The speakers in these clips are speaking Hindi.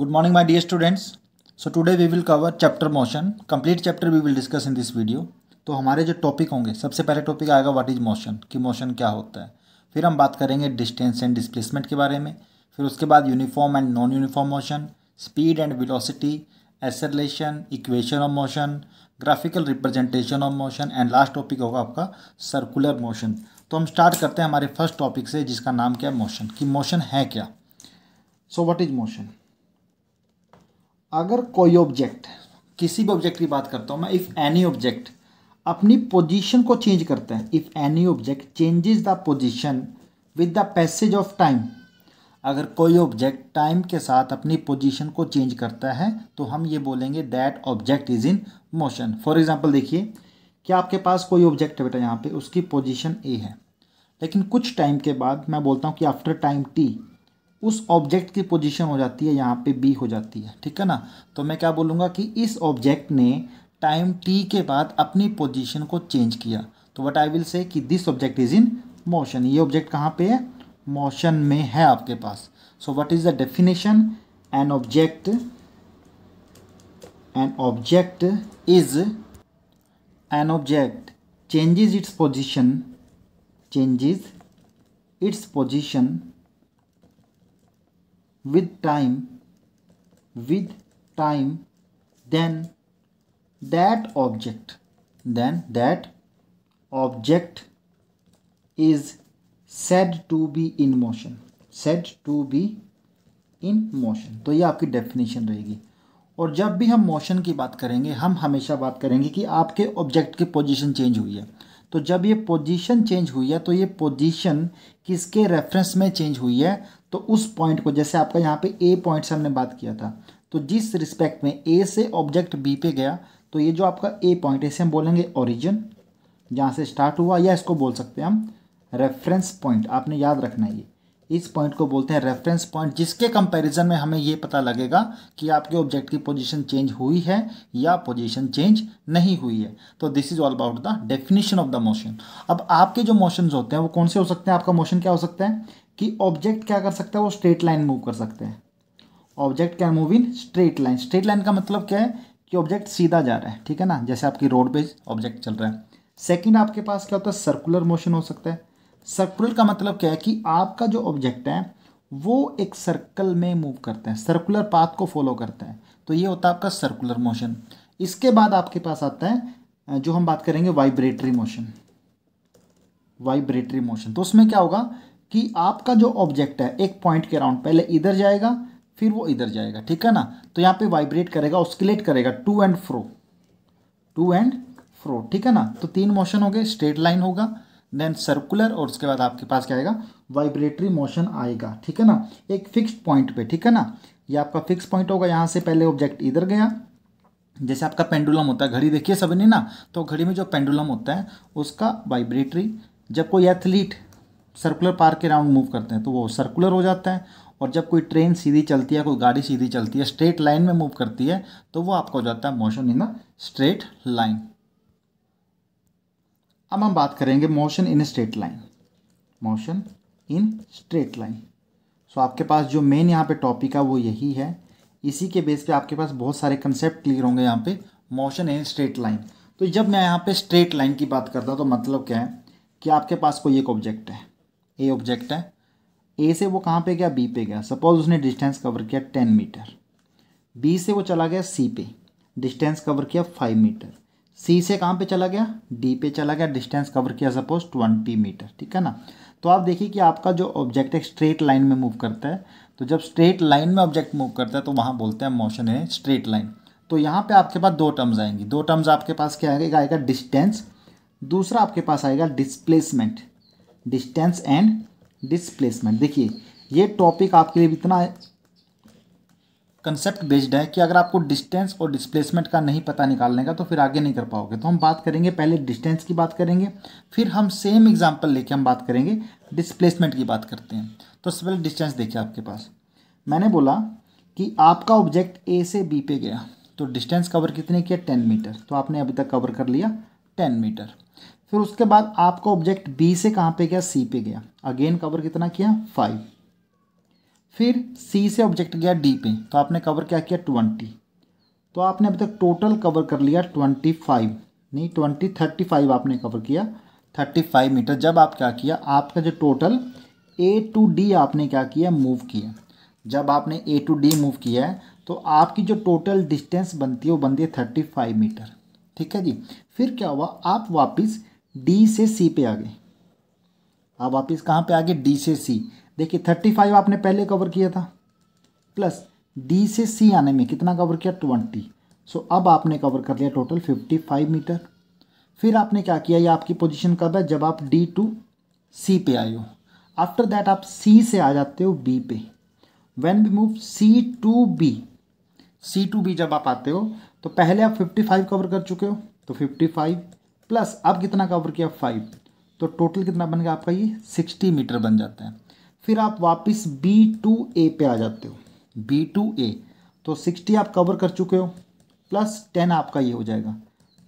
Good morning my dear students. So today we will cover chapter motion. Complete chapter we will discuss in this video. तो हमारे जो टॉपिक होंगे सबसे पहले टॉपिक आएगा व्हाट इज मोशन कि मोशन क्या होता है फिर हम बात करेंगे डिस्टेंस एंड डिस्प्लेसमेंट के बारे में फिर उसके बाद uniform and non uniform motion speed and velocity acceleration equation of motion graphical representation of motion and last topic होगा आपका सर्कुलर मोशन तो हम स्टार्ट करते हैं हमारे फर्स्ट टॉपिक से जिसका नाम क्या है मोशन कि मोशन है क्या सो वट इज मोशन अगर कोई ऑब्जेक्ट किसी भी ऑब्जेक्ट की बात करता हूँ मैं इफ़ एनी ऑब्जेक्ट अपनी पोजीशन को चेंज करता है if any object changes the position with the passage of time अगर कोई ऑब्जेक्ट टाइम के साथ अपनी पोजीशन को चेंज करता है तो हम ये बोलेंगे that object is in motion for example देखिए क्या आपके पास कोई ऑब्जेक्ट है बेटा यहाँ पे उसकी पोजीशन ए है लेकिन कुछ टाइम के बाद मैं बोलता हूँ कि आफ्टर टाइम टी उस ऑब्जेक्ट की पोजीशन हो जाती है यहाँ पे बी हो जाती है ठीक है ना तो मैं क्या बोलूँगा कि इस ऑब्जेक्ट ने टाइम टी के बाद अपनी पोजीशन को चेंज किया तो वट आई विल से कि this object is in motion ये ऑब्जेक्ट कहाँ पे है मोशन में है आपके पास so what is the definition an object an object is an object changes its position changes its position with time with time then that object then that object is said to be in motion said to be in motion तो ये आपकी डेफिनेशन रहेगी और जब भी हम मोशन की बात करेंगे हम हमेशा बात करेंगे कि आपके ऑब्जेक्ट की पोजीशन चेंज हुई है तो जब ये पोजीशन चेंज हुई है तो ये पोजीशन किसके रेफरेंस में चेंज हुई है तो उस पॉइंट को जैसे आपका यहाँ पे ए पॉइंट से हमने बात किया था तो जिस रिस्पेक्ट में ए से ऑब्जेक्ट बी पे गया तो ये जो आपका ए पॉइंट इसे हम बोलेंगे ओरिजिन जहाँ से स्टार्ट हुआ या इसको बोल सकते हैं हम रेफरेंस पॉइंट आपने याद रखना ये इस पॉइंट को बोलते हैं रेफरेंस पॉइंट जिसके कंपैरिजन में हमें ये पता लगेगा कि आपके ऑब्जेक्ट की पोजीशन चेंज हुई है या पोजीशन चेंज नहीं हुई है तो this is all about the definition of the motion अब आपके जो मोशंस होते हैं वो कौन से हो सकते हैं आपका मोशन क्या हो सकता है कि ऑब्जेक्ट क्या कर सकता है वो स्ट्रेट लाइन मूव कर सकते हैं object can move in straight line straight line का मतलब क्या है कि ऑब्जेक्ट सीधा जा रहा है ठीक है ना जैसे आपकी रोड पे ऑब्जेक्ट चल रहा है सेकंड आपके पास क्या होता है सर्कुलर मोशन हो सकता है सर्कुलर का मतलब क्या है कि आपका जो ऑब्जेक्ट है वो एक सर्कल में मूव करते हैं सर्कुलर पाथ को फॉलो करते हैं तो ये होता है आपका सर्कुलर मोशन इसके बाद आपके पास आता है जो हम बात करेंगे वाइब्रेटरी मोशन वाइब्रेटरी मोशन तो उसमें क्या होगा कि आपका जो ऑब्जेक्ट है एक पॉइंट के अराउंड पहले इधर जाएगा फिर वो इधर जाएगा ठीक है ना तो यहाँ पे वाइब्रेट करेगा ऑस्किलेट करेगा to and fro to and fro ठीक है ना तो तीन मोशन हो गए स्ट्रेट लाइन होगा देन सर्कुलर और उसके बाद आपके पास क्या आएगा वाइब्रेटरी मोशन आएगा ठीक है ना एक फिक्स पॉइंट पे ठीक है ना ये आपका फिक्स पॉइंट होगा यहाँ से पहले ऑब्जेक्ट इधर गया जैसे आपका पेंडुलम होता है घड़ी देखिए सभी ने ना तो घड़ी में जो पेंडुलम होता है उसका वाइब्रेटरी जब कोई एथलीट सर्कुलर पार्क के राउंड मूव करते हैं तो वो सर्कुलर हो जाता है और जब कोई ट्रेन सीधी चलती है कोई गाड़ी सीधी चलती है स्ट्रेट लाइन में मूव करती है तो वो आपका हो जाता है motion in a straight line अब हम बात करेंगे motion in straight line motion in straight line so आपके पास जो मेन यहाँ पे टॉपिक है वो यही है इसी के बेस पे आपके पास बहुत सारे कंसेप्ट क्लियर होंगे यहाँ पे मोशन इन स्ट्रेट लाइन तो जब मैं यहाँ पे स्ट्रेट लाइन की बात करता हूँ तो मतलब क्या है कि आपके पास कोई एक ऑब्जेक्ट है ए ऑब्जेक्ट है ए से वो कहाँ पे गया बी पे गया सपोज उसने डिस्टेंस कवर किया टेन मीटर बी से वो चला गया सी पे डिस्टेंस कवर किया फाइव मीटर सी से कहाँ पे चला गया डी पे चला गया डिस्टेंस कवर किया सपोज ट्वेंटी मीटर ठीक है ना तो आप देखिए कि आपका जो ऑब्जेक्ट है स्ट्रेट लाइन में मूव करता है तो जब स्ट्रेट लाइन में ऑब्जेक्ट मूव करता है तो वहाँ बोलते हैं मोशन है स्ट्रेट लाइन तो यहाँ पे आपके पास दो टर्म्स आएंगी दो टर्म्स आपके पास क्या आएगा एक आएगा डिस्टेंस दूसरा आपके पास आएगा डिस्प्लेसमेंट डिस्टेंस एंड डिस्प्लेसमेंट देखिए ये टॉपिक आपके लिए इतना कंसेप्ट बेस्ड है कि अगर आपको डिस्टेंस और डिस्प्लेसमेंट का नहीं पता निकालने का तो फिर आगे नहीं कर पाओगे तो हम बात करेंगे पहले डिस्टेंस की बात करेंगे फिर हम सेम एग्जाम्पल लेके हम बात करेंगे डिस्प्लेसमेंट की बात करते हैं तो सबसे पहले डिस्टेंस देखिए आपके पास मैंने बोला कि आपका ऑब्जेक्ट ए से बी पे गया तो डिस्टेंस कवर कितने किया टेन मीटर तो आपने अभी तक कवर कर लिया टेन मीटर फिर उसके बाद आपका ऑब्जेक्ट बी से कहाँ पे गया सी पे गया अगेन कवर कितना किया फाइव फिर सी से ऑब्जेक्ट गया डी पे तो आपने कवर क्या किया ट्वेंटी तो आपने अभी तक टोटल कवर कर लिया ट्वेंटी फाइव नहीं ट्वेंटी थर्टी फाइव आपने कवर किया थर्टी फाइव मीटर जब आप क्या किया आपका जो टोटल ए टू डी आपने क्या किया मूव किया जब आपने ए टू डी मूव किया है तो आपकी जो टोटल डिस्टेंस बनती है वो बनती है थर्टी फाइव मीटर ठीक है जी फिर क्या हुआ आप वापस डी से सी पे आ गए अब वापिस कहाँ पे आ गए डी से सी देखिए थर्टी फाइव आपने पहले कवर किया था प्लस डी से सी आने में कितना कवर किया ट्वेंटी सो so, अब आपने कवर कर लिया टोटल फिफ्टी फाइव मीटर फिर आपने क्या किया ये आपकी पोजीशन कब है जब आप डी टू सी पे आए हो आफ्टर दैट आप सी से आ जाते हो बी पे when we move C to B C to B जब आप आते हो तो पहले आप फिफ्टी फाइव कवर कर चुके हो तो फिफ्टी फाइव प्लस अब कितना कवर किया फाइव तो टोटल कितना बन गया आपका ये सिक्सटी मीटर बन जाता है फिर आप वापस बी टू ए पे आ जाते हो बी टू ए तो सिक्सटी आप कवर कर चुके हो प्लस टेन आपका ये हो जाएगा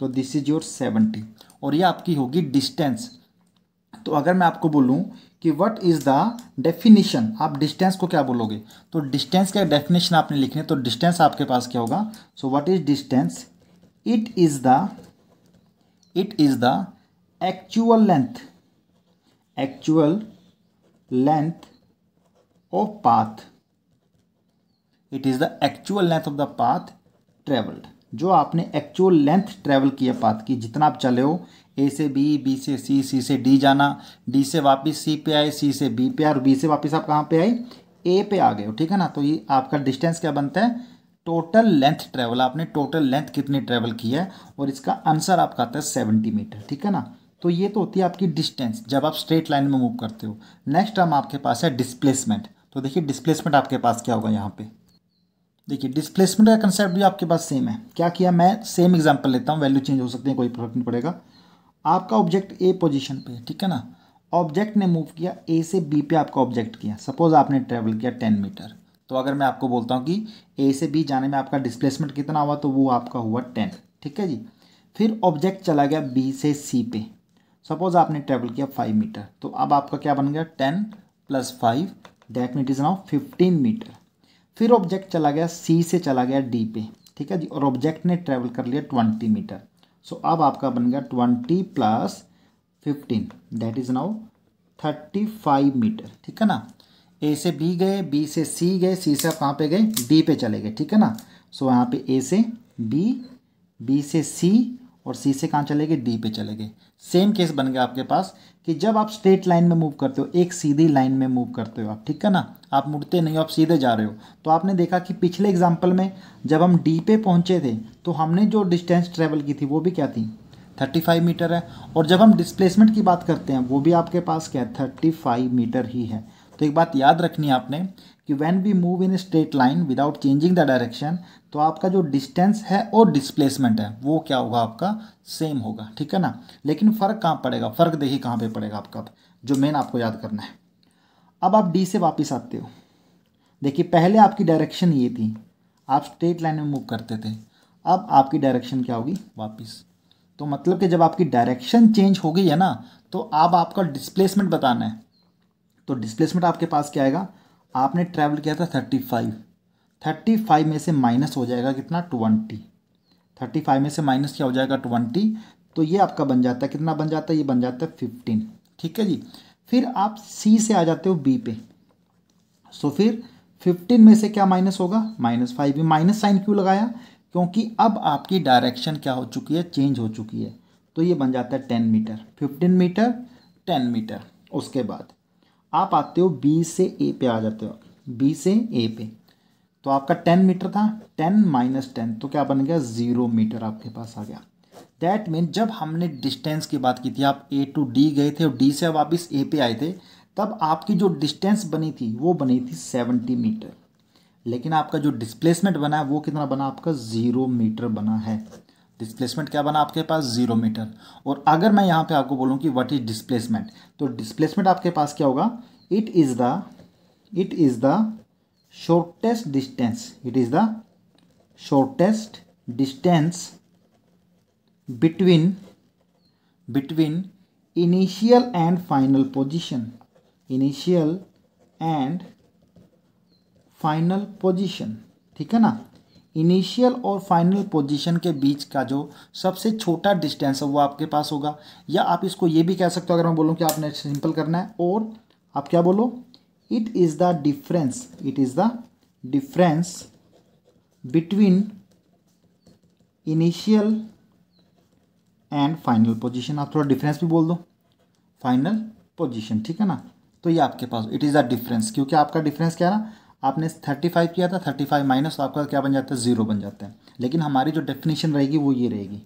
तो दिस इज योर सेवेंटी और ये आपकी होगी डिस्टेंस तो अगर मैं आपको बोलूँ कि वट इज़ द डेफिनेशन आप डिस्टेंस को क्या बोलोगे तो डिस्टेंस का डेफिनेशन आपने लिखने है तो डिस्टेंस आपके पास क्या होगा so what is distance it is the it is the actual length actual length of path it is the actual length of the path traveled जो आपने एक्चुअल लेंथ ट्रैवल किया पाथ की जितना आप चले हो ए से बी बी से सी सी से डी जाना डी से वापस सी पे आए सी से बी पे आए और बी से वापस आप कहाँ पे आए ए पे आ गए हो ठीक है ना तो ये आपका डिस्टेंस क्या बनता है टोटल लेंथ ट्रेवल आपने टोटल लेंथ कितनी ट्रेवल की है और इसका आंसर आपका आता है सेवेंटी मीटर ठीक है ना तो ये तो होती है आपकी डिस्टेंस जब आप स्ट्रेट लाइन में मूव करते हो नेक्स्ट टर्म आपके पास है डिस्प्लेसमेंट तो देखिए डिस्प्लेसमेंट आपके पास क्या होगा यहाँ पे देखिए डिस्प्लेसमेंट का कंसेप्ट भी आपके पास सेम है क्या किया मैं सेम एग्जांपल लेता हूँ वैल्यू चेंज हो सकती है कोई फर्क नहीं पड़ेगा आपका ऑब्जेक्ट ए पोजिशन पे ठीक है ना ऑब्जेक्ट ने मूव किया ए से बी पे आपका ऑब्जेक्ट किया सपोज आपने ट्रेवल किया टेन मीटर तो अगर मैं आपको बोलता हूँ कि ए से बी जाने में आपका डिस्प्लेसमेंट कितना हुआ तो वो आपका हुआ टेन ठीक है जी फिर ऑब्जेक्ट चला गया बी से सी पे सपोज आपने ट्रेवल किया फाइव मीटर तो अब आपका क्या बन गया ten plus five that meet is now fifteen metre फिर ऑब्जेक्ट चला गया सी से चला गया डी पे ठीक है जी और ऑब्जेक्ट ने ट्रैवल कर लिया ट्वेंटी मीटर सो अब आपका बन गया twenty plus fifteen that is now thirty five metre ठीक है ना ए से बी गए बी से सी गए सी से आप कहाँ पे गए डी पे चले गए ठीक है ना सो यहाँ पे ए से बी बी से सी और सी से कहाँ चले गए डी पे चले गए सेम केस बन गया आपके पास कि जब आप स्ट्रेट लाइन में मूव करते हो एक सीधी लाइन में मूव करते हो आप ठीक है ना आप मुड़ते नहीं हो आप सीधे जा रहे हो तो आपने देखा कि पिछले एग्जाम्पल में जब हम डी पे पहुँचे थे तो हमने जो डिस्टेंस ट्रेवल की थी वो भी क्या थी थर्टी फाइव मीटर है और जब हम डिस्प्लेसमेंट की बात करते हैं वो भी आपके पास क्या है थर्टी फाइव मीटर ही है तो एक बात याद रखनी है आपने कि when we move in straight line without changing the direction तो आपका जो डिस्टेंस है और डिस्प्लेसमेंट है वो क्या होगा आपका सेम होगा ठीक है ना लेकिन फ़र्क कहाँ पड़ेगा फ़र्क देखिए कहाँ पे पड़ेगा आपका जो मेन आपको याद करना है अब आप डी से वापस आते हो देखिए पहले आपकी डायरेक्शन ये थी आप स्ट्रेट लाइन में मूव करते थे अब आपकी डायरेक्शन क्या होगी वापस तो मतलब कि जब आपकी डायरेक्शन चेंज हो गई है ना तो अब आपका डिस्प्लेसमेंट बताना है तो डिस्प्लेसमेंट आपके पास क्या आएगा आपने ट्रैवल किया था थर्टी फाइव थर्टी फाइव में से माइनस हो जाएगा कितना ट्वेंटी थर्टी फाइव में से माइनस क्या हो जाएगा ट्वेंटी तो ये आपका बन जाता है कितना बन जाता है ये बन जाता है फिफ्टीन ठीक है जी फिर आप सी से आ जाते हो बी पे सो फिर फिफ्टीन में से क्या माइनस होगा माइनस फाइव भी माइनस साइन क्यों लगाया क्योंकि अब आपकी डायरेक्शन क्या हो चुकी है चेंज हो चुकी है तो ये बन जाता है ten metre fifteen metre ten metre उसके बाद आप आते हो बी से ए पे आ जाते हो बी से ए पे तो आपका टेन मीटर था टेन माइनस टेन तो क्या बन गया ज़ीरो मीटर आपके पास आ गया दैट मीन जब हमने डिस्टेंस की बात की थी आप ए टू डी गए थे और डी से वापिस ए पे आए थे तब आपकी जो डिस्टेंस बनी थी वो बनी थी सेवेंटी मीटर लेकिन आपका जो डिस्प्लेसमेंट बना है वो कितना बना आपका ज़ीरो मीटर बना है डिस्प्लेसमेंट क्या बना आपके पास जीरो मीटर और अगर मैं यहाँ पे आपको बोलूँ कि व्हाट इज डिस्प्लेसमेंट तो डिस्प्लेसमेंट आपके पास क्या होगा it is the it is the shortest distance it is the shortest distance between between initial and final position initial and final position ठीक है ना इनिशियल और फाइनल पोजीशन के बीच का जो सबसे छोटा डिस्टेंस है वो आपके पास होगा या आप इसको ये भी कह सकते हो अगर मैं बोलूँ कि आपने सिंपल करना है और आप क्या बोलो it is the difference it is the difference between initial and final position आप थोड़ा डिफरेंस भी बोल दो फाइनल पोजीशन ठीक है ना तो ये आपके पास इट इज़ द डिफरेंस क्योंकि आपका डिफरेंस क्या है ना आपने थर्टी फाइव किया था थर्टी फाइव माइनस तो आपका क्या बन जाता है ज़ीरो बन जाता है लेकिन हमारी जो डेफिनेशन रहेगी वो ये रहेगी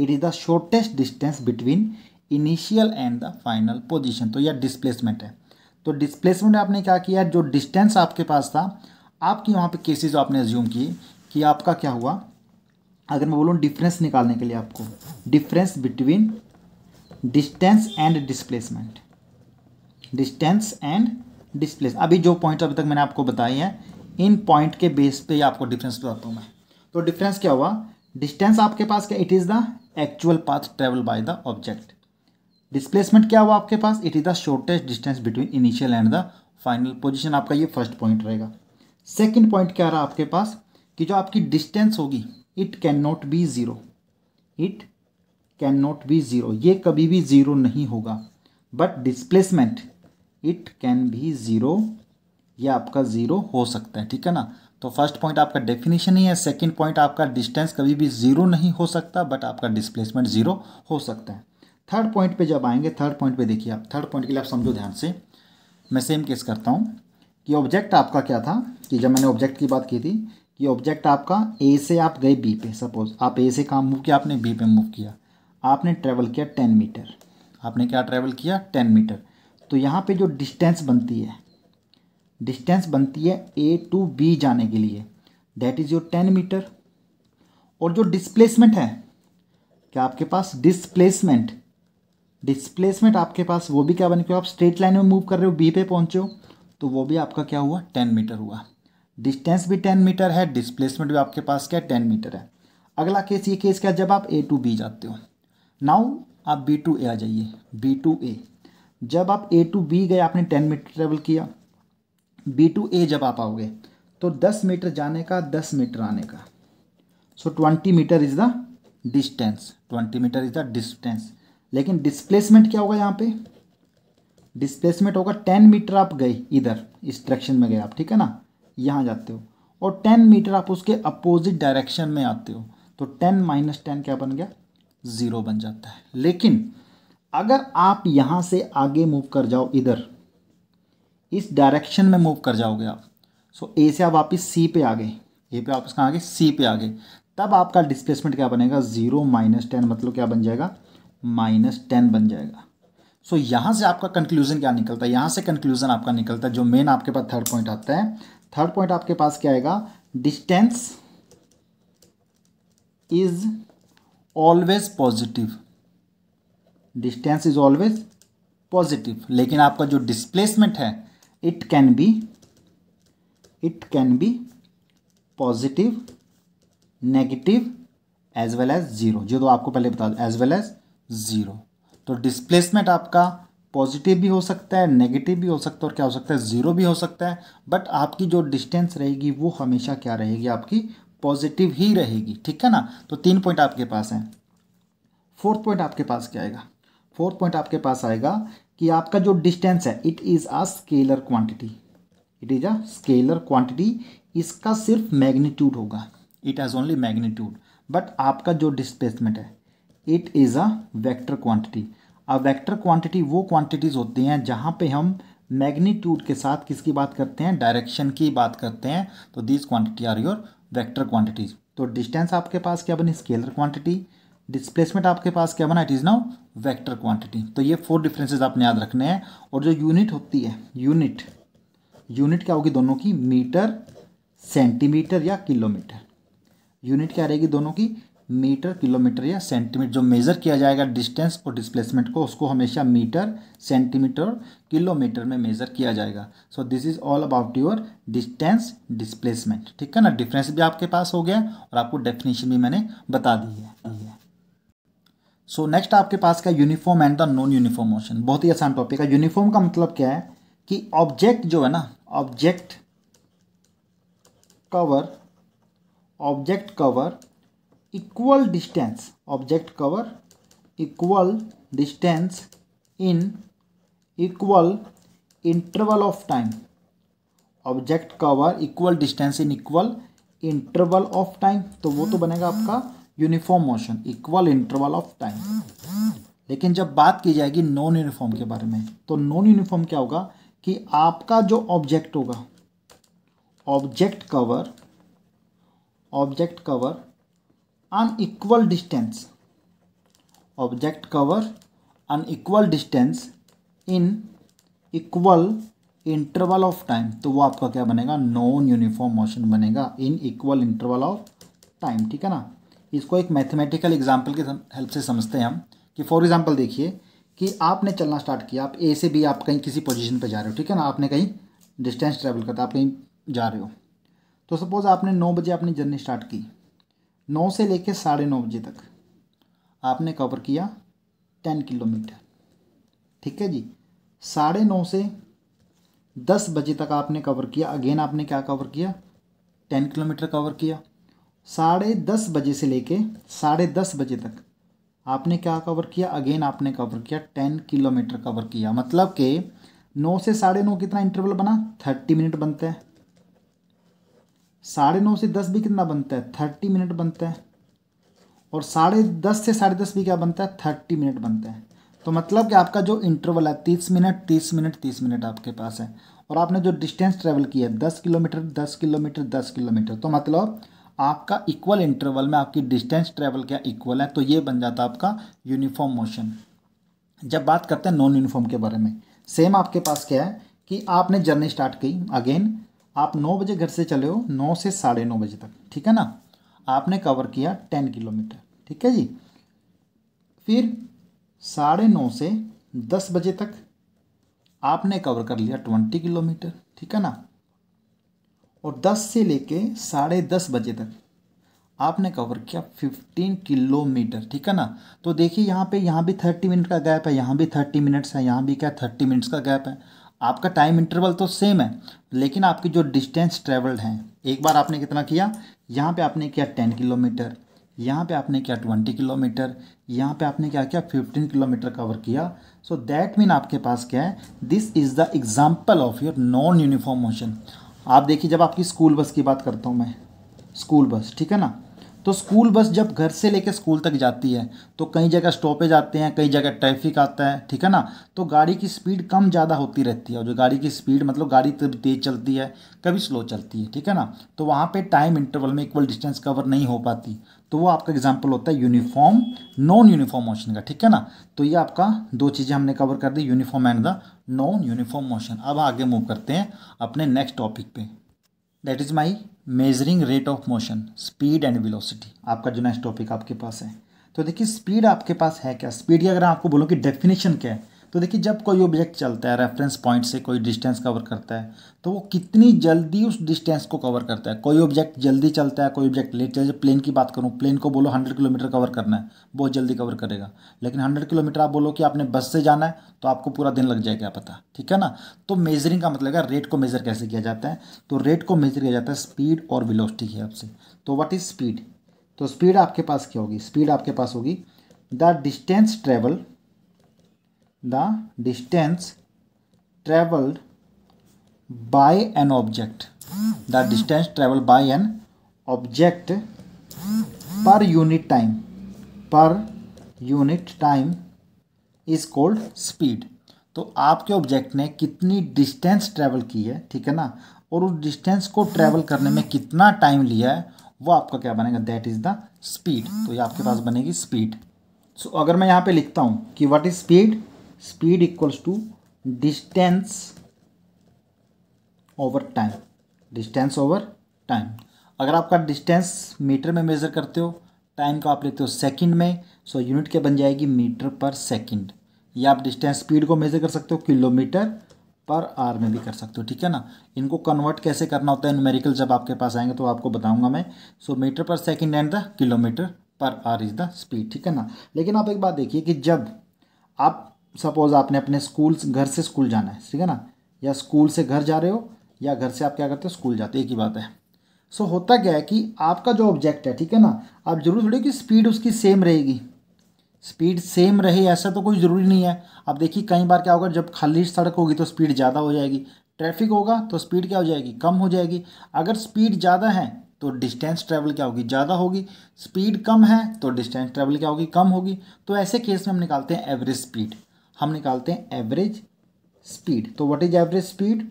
it is the shortest distance between initial and the final position तो यह डिस्प्लेसमेंट है तो डिस्प्लेसमेंट आपने क्या किया जो डिस्टेंस आपके पास था आपकी वहाँ पे केसेस आपने एज्यूम की कि आपका क्या हुआ अगर मैं बोलूँ डिफरेंस निकालने के लिए आपको difference between distance and displacement distance and displace अभी जो पॉइंट अभी तक मैंने आपको बताए हैं इन पॉइंट के बेस पे आपको डिफरेंस बताता हूँ मैं तो डिफरेंस क्या हुआ डिस्टेंस आपके पास क्या it is the actual path travel by the object displacement क्या हुआ आपके पास it is the shortest distance between initial and the final position आपका ये फर्स्ट पॉइंट रहेगा सेकेंड पॉइंट क्या रहा आपके पास कि जो आपकी डिस्टेंस होगी it can not be zero it can not be zero ये कभी भी ज़ीरो नहीं होगा बट डिस्प्लेसमेंट इट कैन भी ज़ीरो आपका ज़ीरो हो सकता है ठीक है ना तो फर्स्ट पॉइंट आपका डेफिनेशन ही है सेकंड पॉइंट आपका डिस्टेंस कभी भी ज़ीरो नहीं हो सकता बट आपका डिस्प्लेसमेंट ज़ीरो हो सकता है थर्ड पॉइंट पे जब आएंगे थर्ड पॉइंट पे देखिए आप थर्ड पॉइंट के लिए आप समझो ध्यान से मैं सेम केस करता हूँ कि ऑब्जेक्ट आपका क्या था कि जब मैंने ऑब्जेक्ट की बात की थी कि ऑब्जेक्ट आपका ए से आप गए बी पे सपोज आप ए से काम मूव किया आपने बी पे मूव किया आपने ट्रैवल किया टेन मीटर आपने क्या ट्रैवल किया टेन मीटर तो यहाँ पे जो डिस्टेंस बनती है डिस्टेंस बनती है ए टू बी जाने के लिए that is your ten metre और जो डिस्प्लेसमेंट है क्या आपके पास डिस्प्लेसमेंट डिस्प्लेसमेंट आपके पास वो भी क्या बन क्यों आप स्ट्रेट लाइन में मूव कर रहे हो बी पे पहुँचे हो तो वो भी आपका क्या हुआ टेन मीटर हुआ डिस्टेंस भी टेन मीटर है डिस्प्लेसमेंट भी आपके पास क्या टेन मीटर है अगला केस ये केस क्या जब आप ए टू बी जाते हो नाउ आप बी टू ए आ जाइए बी टू ए जब आप ए टू बी गए आपने टेन मीटर ट्रेवल किया बी टू ए जब आप आओगे तो दस मीटर जाने का दस मीटर आने का so twenty metre is the distance twenty metre is the distance लेकिन डिस्प्लेसमेंट क्या होगा यहाँ पे डिस्प्लेसमेंट होगा टेन मीटर आप गए इधर इस डायरेक्शन में गए आप ठीक है ना यहाँ जाते हो और टेन मीटर आप उसके अपोजिट डायरेक्शन में आते हो तो टेन माइनस टेन क्या बन गया ज़ीरो बन जाता है लेकिन अगर आप यहाँ से आगे मूव कर जाओ इधर इस डायरेक्शन में मूव कर जाओगे आप सो ए से आप वापस सी पे आ गए ए पे वापस कहाँ आ गए सी पे आ गए तब आपका डिस्प्लेसमेंट क्या बनेगा ज़ीरो माइनस टेन मतलब क्या बन जाएगा माइनस टेन बन जाएगा सो so, यहाँ से आपका कंक्लूजन क्या निकलता है यहाँ से कंक्लूजन आपका निकलता है जो मेन आपके पास थर्ड पॉइंट आता है थर्ड पॉइंट आपके पास क्या आएगा distance is always positive distance is always positive लेकिन आपका जो डिस्प्लेसमेंट है it can be it can be positive negative as well as zero जो तो आपको पहले बता दो एज वेल एज ज़ीरो तो डिस्प्लेसमेंट आपका पॉजिटिव भी हो सकता है नेगेटिव भी हो सकता है और क्या हो सकता है ज़ीरो भी हो सकता है बट आपकी जो डिस्टेंस रहेगी वो हमेशा क्या रहेगी आपकी पॉजिटिव ही रहेगी ठीक है ना तो तीन पॉइंट आपके पास हैं फोर्थ पॉइंट आपके पास क्या आएगा फोर्थ पॉइंट आपके पास आएगा कि आपका जो डिस्टेंस है it is a scalar quantity it is a scalar quantity इसका सिर्फ मैग्नीट्यूड होगा it has only magnitude but आपका जो डिस्प्लेसमेंट है it is a vector quantity a vector quantity वो क्वांटिटीज़ होती हैं जहां पे हम मैग्नीट्यूड के साथ किसकी बात करते हैं डायरेक्शन की बात करते हैं तो these quantity are your vector quantities तो डिस्टेंस आपके पास क्या बनी स्केलर क्वांटिटी डिस्प्लेसमेंट आपके पास क्या बना it is now vector quantity तो ये फोर डिफरेंसेस आपने याद रखने हैं और जो यूनिट होती है यूनिट यूनिट क्या होगी दोनों की मीटर सेंटीमीटर या किलोमीटर यूनिट क्या रहेगी दोनों की मीटर किलोमीटर या सेंटीमीटर जो मेज़र किया जाएगा डिस्टेंस और डिस्प्लेसमेंट को उसको हमेशा मीटर सेंटीमीटर किलोमीटर में मेज़र किया जाएगा so this is all about your distance displacement ठीक है ना डिफरेंस भी आपके पास हो गया और आपको डेफिनेशन भी मैंने बता दी है सो so, नेक्स्ट आपके पास का uniform and the non uniform motion बहुत ही आसान टॉपिक है यूनिफॉर्म का मतलब क्या है कि ऑब्जेक्ट जो है ना object cover object cover equal distance object cover equal distance in equal interval of time object cover equal distance in equal interval of time तो वो तो बनेगा आपका uniform motion equal interval of time लेकिन जब बात की जाएगी नॉन यूनिफॉर्म के बारे में तो नॉन यूनिफॉर्म क्या होगा कि आपका जो ऑब्जेक्ट होगा object cover object cover unequal distance object cover unequal distance in equal interval of time तो वो आपका क्या बनेगा नॉन यूनिफॉर्म मोशन बनेगा in equal interval of time ठीक है ना इसको एक मैथमेटिकल एग्जाम्पल के हेल्प से समझते हैं हम कि फॉर एग्जाम्पल देखिए कि आपने चलना स्टार्ट किया आप ए से बी आप कहीं किसी पोजीशन पर जा रहे हो ठीक है ना आपने कहीं डिस्टेंस ट्रैवल करता आप कहीं जा रहे हो तो सपोज़ आपने नौ बजे अपनी जर्नी स्टार्ट की नौ से लेकर साढ़े नौ बजे तक आपने कवर किया टेन किलोमीटर ठीक है जी साढ़े नौ से दस बजे तक आपने कवर किया अगेन आपने क्या कवर किया टेन किलोमीटर कवर किया साढ़े दस बजे से लेके साढ़े दस बजे तक आपने क्या कवर किया अगेन आपने कवर किया टेन किलोमीटर कवर किया मतलब कि नौ से साढ़े नौ कितना इंटरवल बना थर्टी मिनट बनता है साढ़े नौ से दस भी कितना बनता है थर्टी मिनट बनता है और साढ़े दस से साढ़े दस भी क्या बनता है थर्टी मिनट बनता है तो मतलब कि आपका जो इंटरवल है तीस मिनट तीस मिनट तीस मिनट आपके पास है और आपने जो डिस्टेंस ट्रेवल किया है दस किलोमीटर दस किलोमीटर दस किलोमीटर तो मतलब आपका इक्वल इंटरवल में आपकी डिस्टेंस ट्रेवल क्या इक्वल है तो ये बन जाता है आपका यूनिफॉर्म मोशन जब बात करते हैं नॉन यूनिफॉर्म के बारे में सेम आपके पास क्या है कि आपने जर्नी स्टार्ट की अगेन आप नौ बजे घर से चले हो नौ से साढ़े नौ बजे तक ठीक है ना आपने कवर किया टेन किलोमीटर ठीक है जी फिर साढ़े नौ से दस बजे तक आपने कवर कर लिया ट्वेंटी किलोमीटर ठीक है ना और 10 से लेके साढ़े दस बजे तक आपने कवर किया 15 किलोमीटर ठीक है ना तो देखिए यहाँ पे यहाँ भी 30 मिनट का गैप है यहाँ भी 30 मिनट्स है यहाँ भी क्या 30 मिनट्स का गैप है आपका टाइम इंटरवल तो सेम है लेकिन आपकी जो डिस्टेंस ट्रेवल्ड है एक बार आपने कितना किया यहाँ पे आपने किया 10 किलोमीटर यहाँ पे आपने किया 20 किलोमीटर यहाँ पे आपने क्या किया 15 किलोमीटर कवर किया सो दैट मीन आपके पास क्या है this is the example of your non uniform motion आप देखिए जब आपकी स्कूल बस की बात करता हूँ मैं स्कूल बस ठीक है ना तो स्कूल बस जब घर से लेकर स्कूल तक जाती है तो कई जगह स्टॉपेज आते हैं कई जगह ट्रैफिक आता है ठीक है ना तो गाड़ी की स्पीड कम ज़्यादा होती रहती है और जो गाड़ी की स्पीड मतलब गाड़ी कभी तेज़ चलती है कभी स्लो चलती है ठीक है ना तो वहाँ पे टाइम इंटरवल में इक्वल डिस्टेंस कवर नहीं हो पाती तो वो आपका एग्जाम्पल होता है यूनिफॉर्म नॉन यूनिफॉर्म मोशन का ठीक है ना तो ये आपका दो चीज़ें हमने कवर कर दी uniform and the non uniform motion अब आगे मूव करते हैं अपने नेक्स्ट टॉपिक पे that is my measuring rate of motion speed and velocity आपका जो नेक्स्ट टॉपिक आपके पास है तो देखिए स्पीड आपके पास है क्या स्पीड की अगर आपको बोलूँ कि डेफिनेशन क्या है तो देखिए जब कोई ऑब्जेक्ट चलता है रेफरेंस पॉइंट से कोई डिस्टेंस कवर करता है तो वो कितनी जल्दी उस डिस्टेंस को कवर करता है कोई ऑब्जेक्ट जल्दी चलता है कोई ऑब्जेक्ट लेट चलता है प्लेन की बात करूँ प्लेन को बोलो हंड्रेड किलोमीटर कवर करना है बहुत जल्दी कवर करेगा लेकिन हंड्रेड किलोमीटर आप बोलो कि आपने बस से जाना है तो आपको पूरा दिन लग जाएगा पता ठीक है ना तो मेजरिंग का मतलब है रेट को मेज़र कैसे किया जाता है तो रेट को मेज़र किया जाता है स्पीड और विलोस्टिक है हिसाब से तो वट इज़ स्पीड तो स्पीड आपके पास क्या होगी स्पीड आपके पास होगी the distance travel the distance traveled by an object the distance traveled by an object per unit time per unit time is called speed तो आपके ऑब्जेक्ट ने कितनी डिस्टेंस ट्रैवल की है ठीक है ना और उस डिस्टेंस को ट्रैवल करने में कितना टाइम लिया है वो आपका क्या बनेगा दैट इज़ द स्पीड तो ये आपके पास बनेगी स्पीड सो so, अगर मैं यहाँ पे लिखता हूँ कि what is speed speed equals to distance over time distance over time अगर आपका डिस्टेंस मीटर में मेज़र करते हो टाइम का आप लेते हो सेकंड में सो so यूनिट क्या बन जाएगी मीटर पर सेकंड या आप डिस्टेंस स्पीड को मेज़र कर सकते हो किलोमीटर पर आर में भी कर सकते हो ठीक है ना इनको कन्वर्ट कैसे करना होता है न्यूमेरिकल जब आपके पास आएंगे तो आपको बताऊंगा मैं so metre per second and the kilometre per hour is the speed ठीक है ना लेकिन आप एक बात देखिए कि जब आप सपोज़ आपने अपने स्कूल घर से स्कूल जाना है ठीक है ना या स्कूल से घर जा रहे हो या घर से आप क्या करते हो स्कूल जाते हो एक ही बात है सो so, होता क्या है कि आपका जो ऑब्जेक्ट है ठीक है ना आप जरूर थोड़ी कि स्पीड उसकी सेम रहेगी स्पीड सेम रहे ऐसा तो कोई ज़रूरी नहीं है अब देखिए कई बार क्या होगा जब खाली सड़क होगी तो स्पीड ज़्यादा हो जाएगी ट्रैफिक होगा तो स्पीड क्या हो जाएगी कम हो जाएगी अगर स्पीड ज़्यादा है तो डिस्टेंस ट्रैवल क्या होगी ज़्यादा होगी स्पीड कम है तो डिस्टेंस ट्रैवल क्या होगी कम होगी तो ऐसे केस में हम निकालते हैं एवरेज स्पीड हम निकालते हैं एवरेज स्पीड तो what is average speed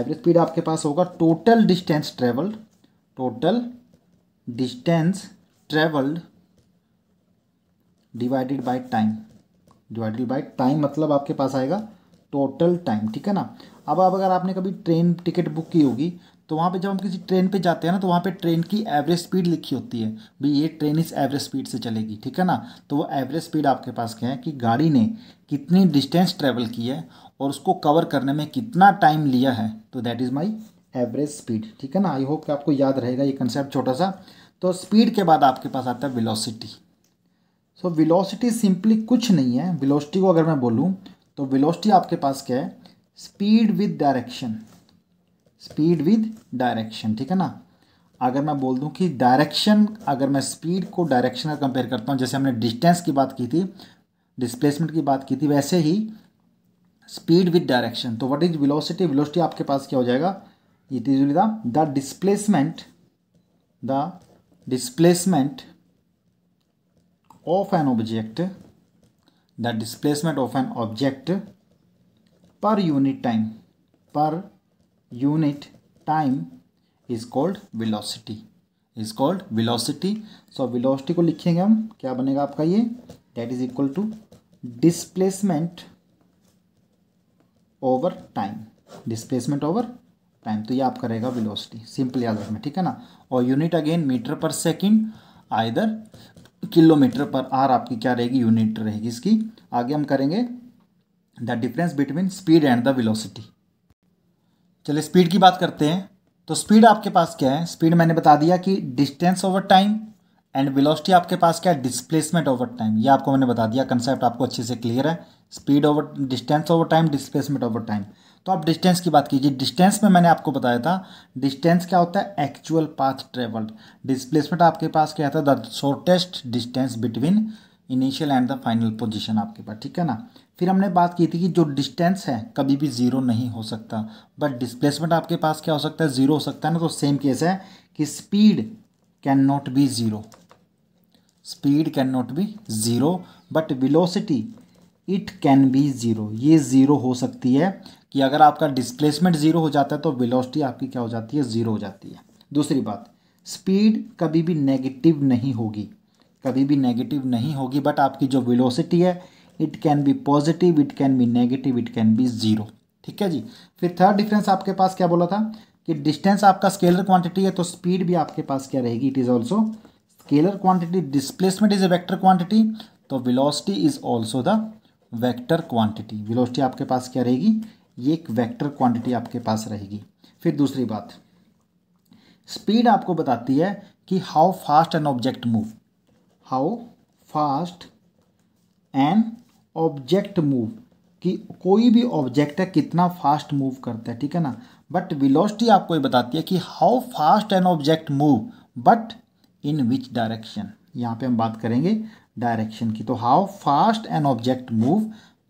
average speed आपके पास होगा total distance travelled total distance travelled divided by time divided by time मतलब आपके पास आएगा टोटल टाइम ठीक है ना अब अब अगर आपने कभी ट्रेन टिकट बुक की होगी तो वहाँ पे जब हम किसी ट्रेन पे जाते हैं ना तो वहाँ पे ट्रेन की एवरेज स्पीड लिखी होती है भाई ये ट्रेन इस एवरेज स्पीड से चलेगी ठीक है ना तो वो एवरेज स्पीड आपके पास क्या है कि गाड़ी ने कितनी डिस्टेंस ट्रेवल की है और उसको कवर करने में कितना टाइम लिया है तो that is my average speed ठीक है ना आई होप कि आपको याद रहेगा ये कंसेप्ट छोटा सा तो स्पीड के बाद आपके पास आता है विलोसिटी सो विलोसिटी सिंपली कुछ नहीं है विलोसिटी को अगर मैं बोलूँ तो विलोसिटी आपके पास क्या है speed with direction speed with direction ठीक है ना अगर मैं बोल दूं कि डायरेक्शन अगर मैं स्पीड को डायरेक्शन का कंपेयर करता हूं जैसे हमने डिस्टेंस की बात की थी डिस्प्लेसमेंट की बात की थी वैसे ही स्पीड विद डायरेक्शन तो व्हाट इज वेलोसिटी वेलोसिटी आपके पास क्या हो जाएगा it is the displacement the displacement of an object the displacement of an object per unit time per unit time is called velocity is called velocity so velocity को लिखेंगे हम क्या बनेगा आपका ये that is equal to displacement over time displacement over time तो ये आपका रहेगा velocity सिंपल याद रखना ठीक है ना और unit again metre per second either kilometre per hour आपकी क्या रहेगी यूनिट रहेगी इसकी आगे हम करेंगे the difference between speed and the velocity चलिए स्पीड की बात करते हैं तो स्पीड आपके पास क्या है स्पीड मैंने बता दिया कि distance over time and velocity आपके पास क्या है डिस्प्लेसमेंट ओवर टाइम ये आपको मैंने बता दिया कंसेप्ट आपको अच्छे से क्लियर है speed over distance over time displacement over time तो आप डिस्टेंस की बात कीजिए डिस्टेंस में मैंने आपको बताया था डिस्टेंस क्या होता है एक्चुअल पाथ ट्रेवल्ड डिस्प्लेसमेंट आपके पास क्या था the shortest distance between initial and the final position आपके पास ठीक है ना फिर हमने बात की थी कि जो डिस्टेंस है कभी भी ज़ीरो नहीं हो सकता बट डिस्प्लेसमेंट आपके पास क्या हो सकता है ज़ीरो हो सकता है ना तो सेम केस है कि speed can not be zero speed can not be zero but velocity it can be zero ये ज़ीरो हो सकती है कि अगर आपका डिस्प्लेसमेंट ज़ीरो हो जाता है तो विलोसिटी आपकी क्या हो जाती है ज़ीरो हो जाती है दूसरी बात स्पीड कभी भी नेगेटिव नहीं होगी कभी भी नेगेटिव नहीं होगी बट आपकी जो विलोसिटी है it can be positive it can be negative it can be zero ठीक है जी फिर थर्ड डिफरेंस आपके पास क्या बोला था कि डिस्टेंस आपका स्केलर क्वांटिटी है तो स्पीड भी आपके पास क्या रहेगी it is also scalar quantity displacement is a vector quantity तो velocity is also the vector quantity velocity आपके पास क्या रहेगी ये एक वैक्टर क्वांटिटी आपके पास रहेगी फिर दूसरी बात स्पीड आपको बताती है कि how fast an object move how fast an object move कि कोई भी ऑब्जेक्ट है कितना फास्ट मूव करता है ठीक है ना बट विलोस्टी आपको ये बताती है कि how fast an object move but in which direction यहाँ पे हम बात करेंगे डायरेक्शन की तो how fast an object move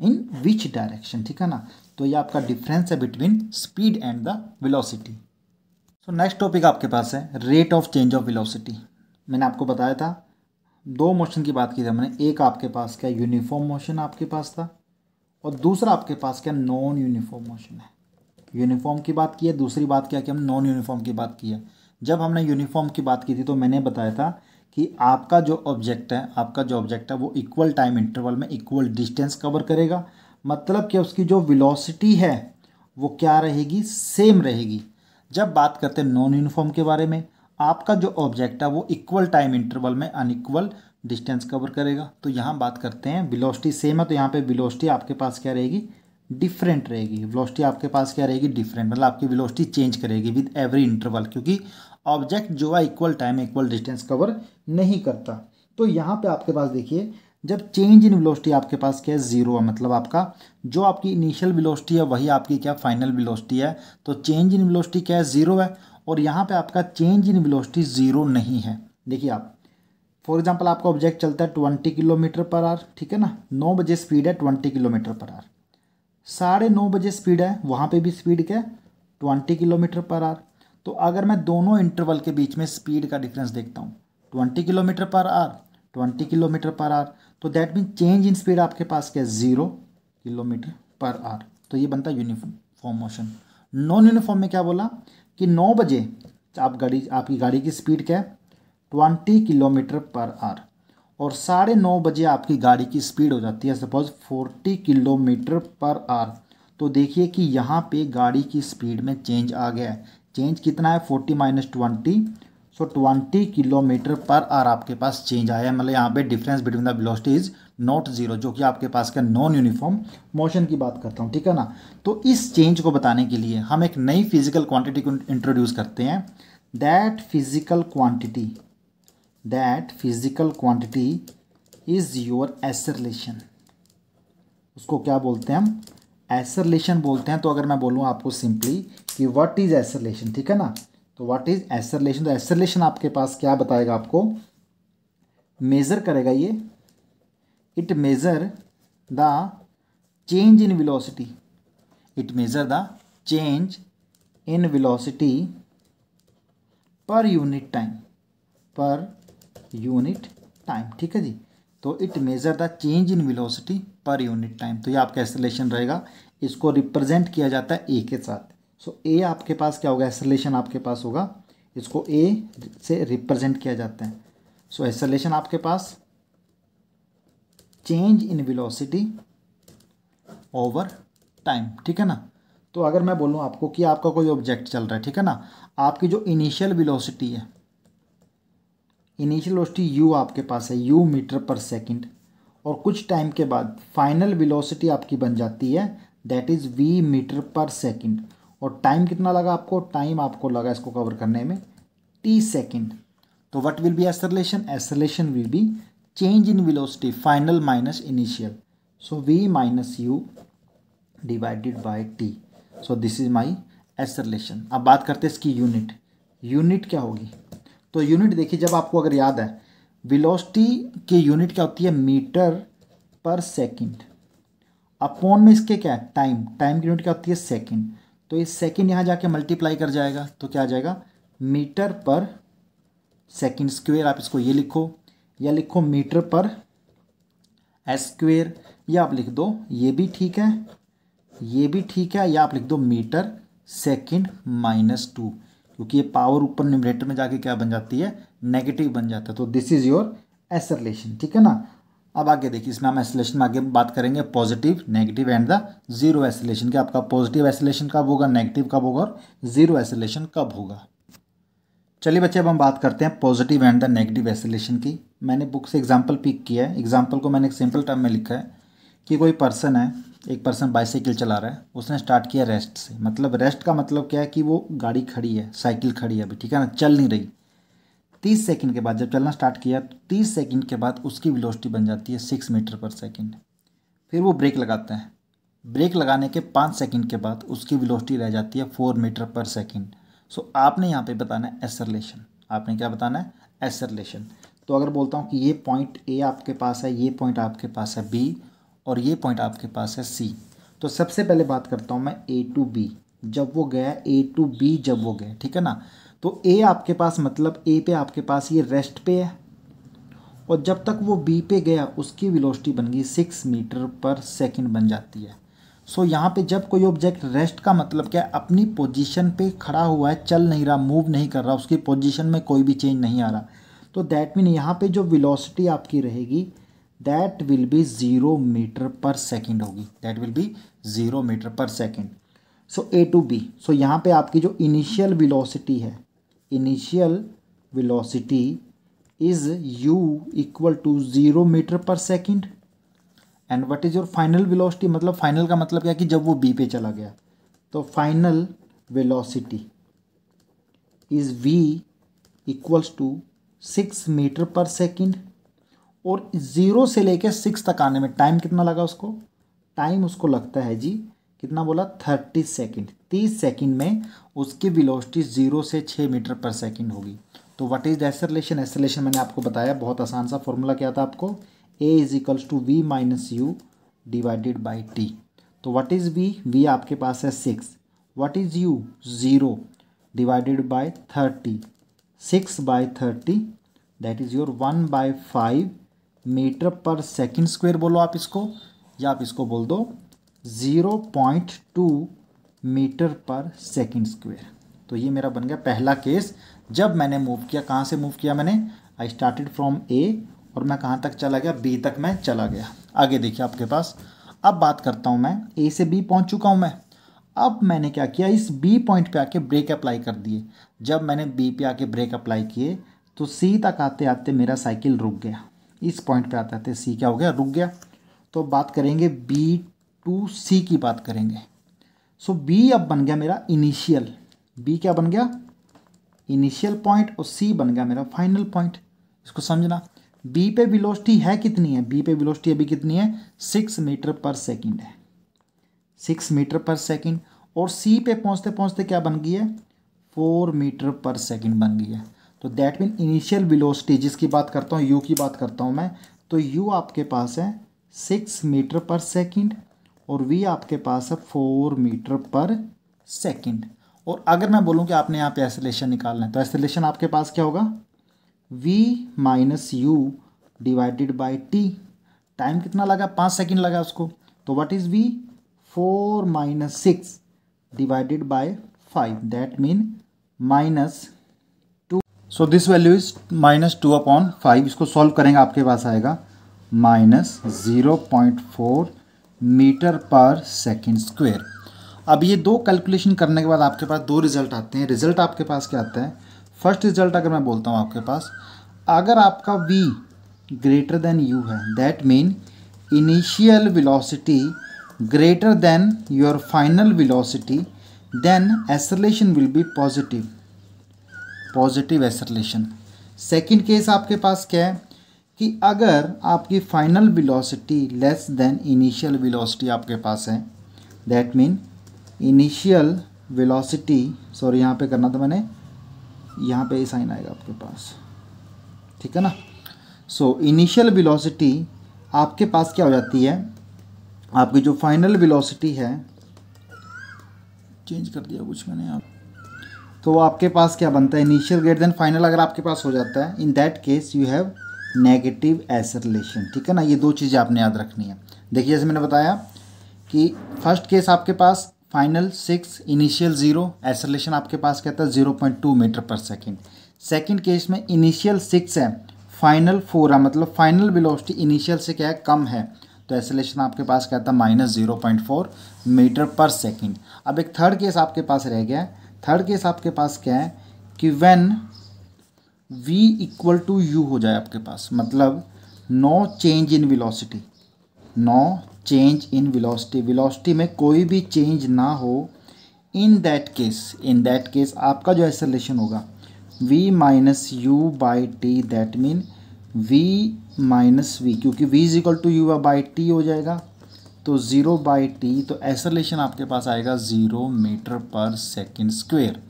in which direction ठीक है ना तो ये आपका डिफरेंस है between speed and the velocity so next topic आपके पास है rate of change of velocity मैंने आपको बताया था दो मोशन की बात की थी हमने एक आपके पास क्या यूनिफॉर्म मोशन आपके पास था और दूसरा आपके पास क्या नॉन यूनिफॉर्म मोशन है यूनिफॉर्म की बात की है दूसरी बात क्या कि हम नॉन यूनिफॉर्म की बात की है जब हमने यूनिफॉर्म की बात की थी तो मैंने बताया था कि आपका जो ऑब्जेक्ट है आपका जो ऑब्जेक्ट है वो इक्वल टाइम इंटरवल में इक्वल डिस्टेंस कवर करेगा मतलब कि उसकी जो विलोसिटी है वो क्या रहेगी सेम रहेगी जब बात करते हैं नॉन यूनिफॉर्म के बारे में आपका जो ऑब्जेक्ट है वो इक्वल टाइम इंटरवल में अनइक्वल डिस्टेंस कवर करेगा तो यहाँ बात करते हैं विलोस्टी सेम है तो यहाँ पे विलोस्टी आपके पास क्या रहेगी डिफरेंट रहेगी विलोस्टी आपके पास क्या रहेगी डिफरेंट मतलब आपकी विलोस्टी चेंज करेगी विद एवरी इंटरवल क्योंकि ऑब्जेक्ट जो है equal time equal distance cover नहीं करता तो यहाँ पर आपके पास देखिए जब चेंज इन विलोस्टी आपके पास क्या है ज़ीरो है मतलब आपका जो आपकी इनिशियल विलोस्टी है वही आपकी क्या फाइनल विलोस्टी है तो चेंज इन विलोस्टी क्या है ज़ीरो है और यहाँ पे आपका चेंज इन वेलोसिटी ज़ीरो नहीं है देखिए आप फॉर एग्जांपल आपका ऑब्जेक्ट चलता है ट्वेंटी किलोमीटर पर आर ठीक है ना नौ बजे स्पीड है ट्वेंटी किलोमीटर पर आर साढ़े नौ बजे स्पीड है वहाँ पे भी स्पीड क्या है ट्वेंटी किलोमीटर पर आर तो अगर मैं दोनों इंटरवल के बीच में स्पीड का डिफरेंस देखता हूँ twenty kilometre per hour twenty kilometre per hour तो that mean change in speed आपके पास क्या है ज़ीरो किलोमीटर पर आर तो ये बनता है यूनिफॉर्म मोशन नॉन यूनिफॉर्म में क्या बोला कि नौ बजे आप गाड़ी आपकी गाड़ी की स्पीड क्या है ट्वेंटी किलोमीटर पर आर और साढ़े नौ बजे आपकी गाड़ी की स्पीड हो जाती है suppose forty kilometre per hour तो देखिए कि यहाँ पे गाड़ी की स्पीड में चेंज आ गया है चेंज कितना है forty minus twenty so twenty kilometre per hour आपके पास चेंज आया है मतलब यहाँ पे difference between the velocity is not zero जो कि आपके पास का नॉन यूनिफॉर्म मोशन की बात करता हूँ ठीक है ना तो इस चेंज को बताने के लिए हम एक नई फिजिकल क्वांटिटी को इंट्रोड्यूस करते हैं that physical quantity that physical quantity is your acceleration उसको क्या बोलते हैं हम एसरलेशन बोलते हैं तो अगर मैं बोलूँ आपको सिंपली कि वट इज़ एसरलेशन ठीक है ना तो वट इज़ एसरलेशन तो एसरलेशन आपके पास क्या बताएगा आपको मेज़र करेगा ये it measure the change in velocity it measure the change in velocity per unit time per unit time ठीक है जी तो it measure the change in velocity per unit time तो ये आपका एसलेशन रहेगा इसको रिप्रेजेंट किया जाता है ए के साथ सो so, ए आपके पास क्या होगा एसलेशन आपके पास होगा इसको ए से रिप्रेजेंट किया जाता है सो so, एसलेशन आपके पास change in velocity over time ठीक है ना तो अगर मैं बोलूँ आपको कि आपका कोई ऑब्जेक्ट चल रहा है ठीक है ना आपकी जो इनिशियल विलोसिटी है इनिशियल वोसिटी यू आपके पास है यू मीटर पर सेकंड और कुछ टाइम के बाद फाइनल विलोसिटी आपकी बन जाती है that is v metre per second और टाइम कितना लगा आपको टाइम आपको लगा इसको कवर करने में टी सेकंड तो what will be acceleration acceleration will be change in velocity final minus initial so v minus you divided by t so this is my acceleration अब बात करते हैं इसकी यूनिट यूनिट क्या होगी तो यूनिट देखिए जब आपको अगर याद है विलोसिटी की यूनिट क्या होती है मीटर पर सेकंड अपॉन में इसके क्या है टाइम टाइम की यूनिट क्या होती है सेकंड तो ये सेकंड यहाँ जाके मल्टीप्लाई कर जाएगा तो क्या आ जाएगा मीटर पर सेकंड स्क्वेयर आप इसको ये लिखो या लिखो मीटर पर स्क्वेयर या आप लिख दो ये भी ठीक है ये भी ठीक है या आप लिख दो मीटर सेकंड माइनस टू क्योंकि ये पावर ऊपर न्यूमरेटर में जाके क्या बन जाती है नेगेटिव बन जाता है तो दिस इज योर एसरलेशन ठीक है ना अब आगे देखिए इसमें हम एसलेशन में आगे बात करेंगे positive negative and the zero acceleration के आपका पॉजिटिव एसलेशन कब होगा नेगेटिव कब होगा और जीरो एसलेशन कब होगा चलिए बच्चे अब हम बात करते हैं positive and the negative acceleration की मैंने बुक से एग्जांपल पिक किया है एग्जांपल को मैंने एक सिंपल टर्म में लिखा है कि कोई पर्सन है एक पर्सन बाइसाइकिल चला रहा है उसने स्टार्ट किया रेस्ट से मतलब रेस्ट का मतलब क्या है कि वो गाड़ी खड़ी है साइकिल खड़ी है अभी ठीक है ना चल नहीं रही तीस सेकेंड के बाद जब चलना स्टार्ट किया तो तीस सेकेंड के बाद उसकी विलोस्टी बन जाती है सिक्स मीटर पर सेकेंड फिर वो ब्रेक लगाते हैं ब्रेक लगाने के पाँच सेकेंड के बाद उसकी वेलोसिटी रह जाती है four metre per second so आपने यहाँ पे बताना है एसरलेशन आपने क्या बताना है एसरलेशन तो अगर बोलता हूँ कि ये पॉइंट ए आपके पास है ये पॉइंट आपके पास है बी और ये पॉइंट आपके पास है सी तो सबसे पहले बात करता हूँ मैं ए टू बी जब वो गया ए टू बी जब वो गया ठीक है ना तो ए आपके पास मतलब ए पे आपके पास ये रेस्ट पे है और जब तक वो बी पे गया उसकी वेलोसिटी बन गई सिक्स मीटर पर सेकेंड बन जाती है सो so, यहाँ पे जब कोई ऑब्जेक्ट रेस्ट का मतलब क्या है अपनी पोजीशन पे खड़ा हुआ है चल नहीं रहा मूव नहीं कर रहा उसकी पोजीशन में कोई भी चेंज नहीं आ रहा तो दैट मीन यहाँ पे जो विलोसिटी आपकी रहेगी that will be zero metre per second होगी that will be zero metre per second so a to b so यहाँ पे आपकी जो इनिशियल विलोसिटी है initial velocity is u equal to zero metre per second and what is your final velocity मतलब फाइनल का मतलब क्या कि जब वो बी पे चला गया तो final velocity is v equals to six metre per second और ज़ीरो से लेकर सिक्स तक आने में टाइम कितना लगा उसको टाइम उसको लगता है जी कितना बोला थर्टी सेकेंड तीस सेकेंड में उसकी विलोसिटी ज़ीरो से छः मीटर पर सेकेंड होगी तो what is the acceleration acceleration मैंने आपको बताया बहुत आसान सा फॉर्मूला क्या था आपको a is equals to we minus you divided by t तो व्हाट इज़ वी वी आपके पास है six what is u zero divided by thirty six by thirty that is your one by five metre per second square बोलो आप इसको या आप इसको बोल दो zero point two metre per second square तो ये मेरा बन गया पहला केस जब मैंने मूव किया कहाँ से मूव किया मैंने आई स्टार्टेड फ्रॉम ए और मैं कहाँ तक चला गया बी तक मैं चला गया आगे देखिए आपके पास अब बात करता हूँ मैं ए से बी पहुँच चुका हूँ मैं अब मैंने क्या किया इस बी पॉइंट पे आके ब्रेक अप्लाई कर दिए जब मैंने बी पे आके ब्रेक अप्लाई किए तो सी तक आते आते मेरा साइकिल रुक गया इस पॉइंट पे आते आते सी क्या हो गया रुक गया तो बात करेंगे बी टू सी की बात करेंगे सो बी अब बन गया मेरा इनिशियल बी क्या बन गया इनिशियल पॉइंट और सी बन गया मेरा फाइनल पॉइंट इसको समझना बी पे विलोस्टी है कितनी है बी पे विलोस्टी अभी कितनी है सिक्स मीटर पर सेकेंड है सिक्स मीटर पर सेकेंड और सी पे पहुंचते पहुंचते क्या बन गई है फोर मीटर पर सेकेंड बन गई है तो दैट मीन इनिशियल विलोस्टी जिसकी बात करता हूँ यू की बात करता हूँ मैं तो यू आपके पास है सिक्स मीटर पर सेकेंड और वी आपके पास है फोर मीटर पर सेकेंड और अगर मैं बोलूँ कि आपने यहाँ पे एसलेशन निकालना है तो एसलेशन आपके पास क्या होगा v minus you divided by t time कितना लगा पाँच सेकंड लगा उसको तो what is v four minus six divided by five that mean minus two so this value is minus two upon five इसको सॉल्व करेंगे आपके पास आएगा minus zero point four metre per second square अब ये दो कैलकुलेशन करने के बाद आपके पास दो रिजल्ट आते हैं रिजल्ट आपके पास क्या आता है फर्स्ट रिजल्ट अगर मैं बोलता हूँ आपके पास अगर आपका v ग्रेटर देन u है that mean initial velocity greater than your final velocity then acceleration will be positive positive acceleration second case आपके पास क्या है कि अगर आपकी final velocity less than initial velocity आपके पास है that mean initial velocity sorry यहाँ पे करना था मैंने यहाँ पे साइन आएगा आपके पास ठीक है ना सो इनिशियल वेलोसिटी आपके पास क्या हो जाती है आपकी जो फाइनल वेलोसिटी है चेंज कर दिया कुछ मैंने आप तो आपके पास क्या बनता है इनिशियल ग्रेट देन फाइनल अगर आपके पास हो जाता है in that case you have negative acceleration ठीक है ना ये दो चीज़ें आपने याद रखनी है देखिए जैसे मैंने बताया कि फर्स्ट केस आपके पास final six initial zero acceleration आपके पास कहता है zero point two metre per second second case में इनिशियल सिक्स है फाइनल फोर है मतलब फाइनल वेलोसिटी इनिशियल से क्या है कम है तो एसलेशन आपके पास कहता है minus zero point four metre per second अब एक थर्ड केस आपके पास रह गया है थर्ड केस आपके पास क्या है कि when v equal to u हो जाए आपके पास मतलब no change in velocity no change in velocity velocity में कोई भी चेंज ना हो in that case in that case आपका जो एक्सलेशन होगा v minus u by t that mean v minus v क्योंकि v is equal to u by t हो जाएगा तो ज़ीरो बाई टी तो एसलेशन आपके पास आएगा zero metre per second square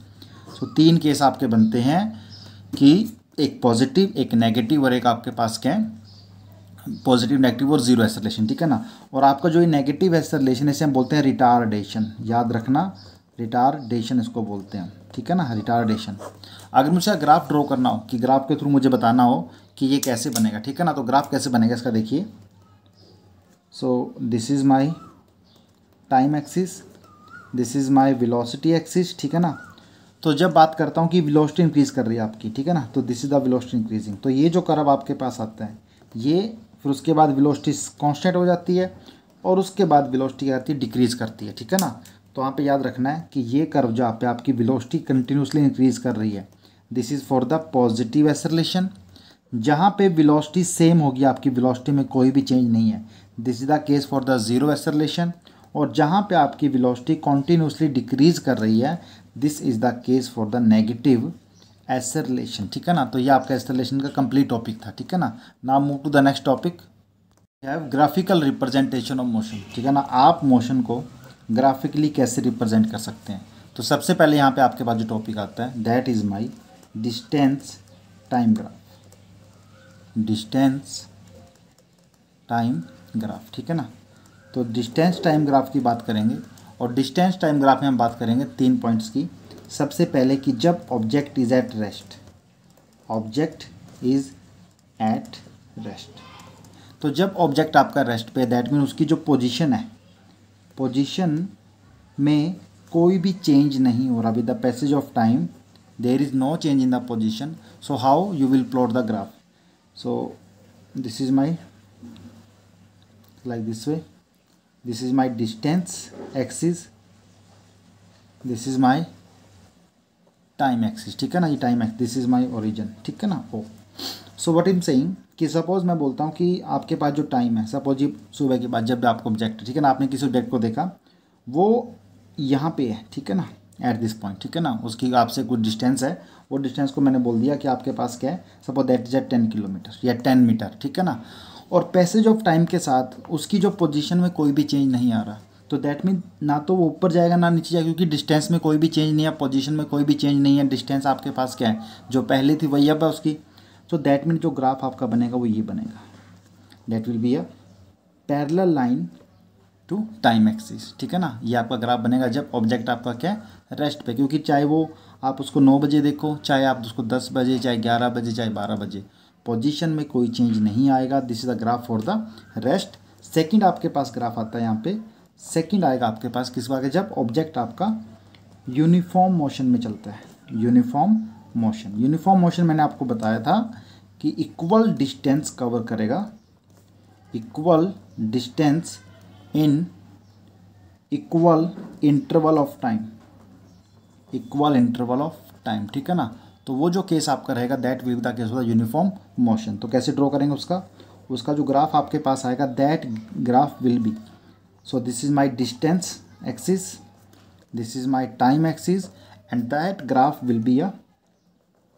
so तीन केस आपके बनते हैं कि एक पॉजिटिव एक नेगेटिव और एक आपके पास क्या है पॉजिटिव नेगेटिव और जीरो ऐसा रिलेशन ठीक है ना और आपका जो ये नेगेटिव ऐसा रिलेशन इसे हम बोलते हैं रिटारडेशन याद रखना रिटारडेशन इसको बोलते हैं ठीक है ना रिटारडेशन अगर मुझे ग्राफ ड्रॉ करना हो कि ग्राफ के थ्रू मुझे बताना हो कि ये कैसे बनेगा ठीक है ना तो ग्राफ कैसे बनेगा इसका देखिए so this is my time axis this is my velocity axis ठीक है ना तो जब बात करता हूँ कि विलोसिटी इंक्रीज़ कर रही है आपकी ठीक है ना तो this is the velocity increasing तो ये जो कर्व आपके पास आता है ये फिर उसके बाद विलोस्टी कॉन्स्टेंट हो जाती है और उसके बाद विलोस्टी क्या करती है डिक्रीज़ करती है ठीक है ना तो वहाँ पे याद रखना है कि ये कर्व जो आप आपकी विलोस्टी कंटिन्यूसली इंक्रीज कर रही है this is for the positive acceleration जहाँ पे विलोस्टी सेम होगी आपकी विलोस्टी में कोई भी चेंज नहीं है this is the case for the zero acceleration और जहाँ पे आपकी विलोस्टी कॉन्टीन्यूसली डिक्रीज कर रही है this is the case for the negative acceleration ठीक है ना तो ये आपका एसर रिलेशन का कंप्लीट टॉपिक था ठीक है ना now move to the next topic have graphical representation of motion ठीक है ना आप मोशन को ग्राफिकली कैसे रिप्रेजेंट कर सकते हैं तो सबसे पहले यहाँ पे आपके पास जो टॉपिक आता है that is my distance time graph distance time graph ठीक है ना तो डिस्टेंस टाइम ग्राफ की बात करेंगे और डिस्टेंस टाइम ग्राफ में हम बात करेंगे तीन पॉइंट्स की सबसे पहले कि जब object is at rest object is at rest तो जब ऑब्जेक्ट आपका रेस्ट पे दैट मीन उसकी जो पोजीशन है पोजीशन में कोई भी चेंज नहीं हो रहा with the passage of time there is no change in the position so how you will plot the graph so this is my like this way this is my distance axis this is my time axis ठीक है ना ये time axis this is my origin ठीक है ना oh so what I'm saying कि सपोज़ मैं बोलता हूँ कि आपके पास जो टाइम है सपोज ये सुबह के बाद जब भी आपको ऑब्जेक्ट ठीक है ना आपने किसी ऑब्जेक्ट को देखा वो यहाँ पे है ठीक है ना एट दिस पॉइंट ठीक है ना उसकी आपसे कुछ डिस्टेंस है वो डिस्टेंस को मैंने बोल दिया कि आपके पास क्या है suppose that is at ten kilometre या टेन मीटर ठीक है ना और पैसेज ऑफ टाइम के साथ उसकी जो पोजीशन में कोई भी चेंज नहीं आ रहा तो दैट मीन ना तो वो ऊपर जाएगा ना नीचे जाएगा क्योंकि डिस्टेंस में कोई भी चेंज नहीं है पोजीशन में कोई भी चेंज नहीं है डिस्टेंस आपके पास क्या है जो पहले थी वही अब है उसकी तो दैट मीन जो ग्राफ आपका बनेगा वो ये बनेगा that will be a parallel line to time axis ठीक है ना ये आपका ग्राफ बनेगा जब ऑब्जेक्ट आपका क्या है रेस्ट पर क्योंकि चाहे वो आप उसको नौ बजे देखो चाहे आप उसको दस बजे चाहे ग्यारह बजे चाहे बारह बजे पोजिशन में कोई चेंज नहीं आएगा this is the graph for the rest second आपके पास ग्राफ आता है यहाँ पे सेकंड आएगा आपके पास किस बार जब ऑब्जेक्ट आपका यूनिफॉर्म मोशन में चलता है यूनिफॉर्म मोशन यूनिफॉर्म मोशन मैंने आपको बताया था कि इक्वल डिस्टेंस कवर करेगा equal distance in equal interval of time equal interval of time ठीक है ना तो वो जो केस आपका रहेगा that will the case of the uniform motion तो कैसे ड्रॉ करेंगे उसका उसका जो ग्राफ आपके पास आएगा that graph will be so this is my distance axis this is my time axis and that graph will be a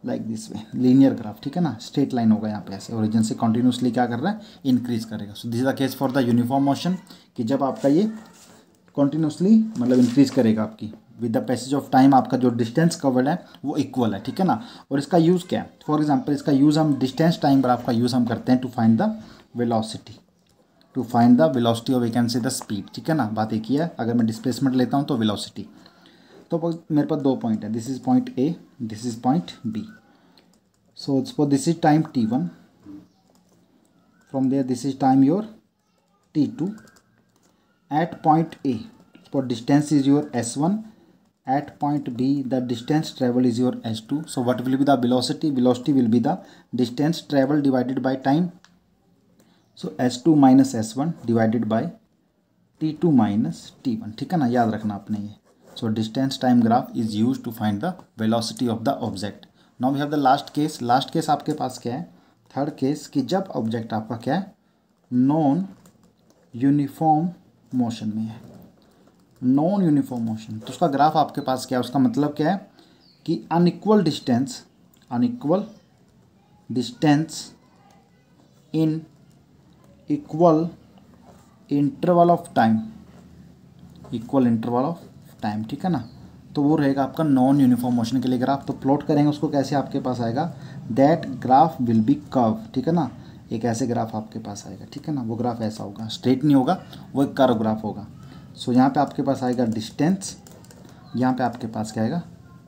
like this way linear graph ठीक है ना स्ट्रेट लाइन होगा यहाँ पे ऐसे ओरिजिन से कॉन्टिन्यूसली क्या कर रहा है इंक्रीज करेगा this is the case for the uniform motion कि जब आपका ये कॉन्टिन्यूसली मतलब इंक्रीज करेगा आपकी with the passage of time आपका जो डिस्टेंस कवर्ड है वो इक्वल है ठीक है ना और इसका यूज़ क्या है फॉर एग्जाम्पल इसका यूज़ हम डिस्टेंस टाइम पर आपका यूज़ हम करते हैं to find the velocity to find the velocity of vacancy the speed ठीक है ना बात एक ही है अगर मैं डिस्प्लेसमेंट लेता हूँ तो विलॉसिटी तो मेरे पास दो पॉइंट है this is point A this is point B so suppose this is time t one from there this is time your t two at point a for distance is your s one at point b the distance travel is your s two so what will be velocity velocity will be the distance travel divided by time so s two minus s one divided by t to minus t one ठीक है ना याद रखना आपने ये so distance time graph is use to find the velocity of the object now we have the last case last case आपके पास क्या है थर्ड केस कि जब ऑब्जेक्ट आपका क्या है नॉन यूनिफॉर्म मोशन में है नॉन यूनिफॉर्म मोशन तो उसका ग्राफ आपके पास क्या है उसका मतलब क्या है कि unequal distance unequal distance in equal interval of time equal interval of time ठीक है ना तो वो रहेगा आपका नॉन यूनिफॉर्म मोशन के लिए ग्राफ तो प्लॉट करेंगे उसको कैसे आपके पास आएगा that graph will be curve ठीक है ना एक ऐसे ग्राफ आपके पास आएगा ठीक है ना वो ग्राफ ऐसा होगा स्ट्रेट नहीं होगा वो एक कर्व ग्राफ होगा सो so, यहाँ पे आपके पास आएगा डिस्टेंस यहाँ पे आपके पास क्या आएगा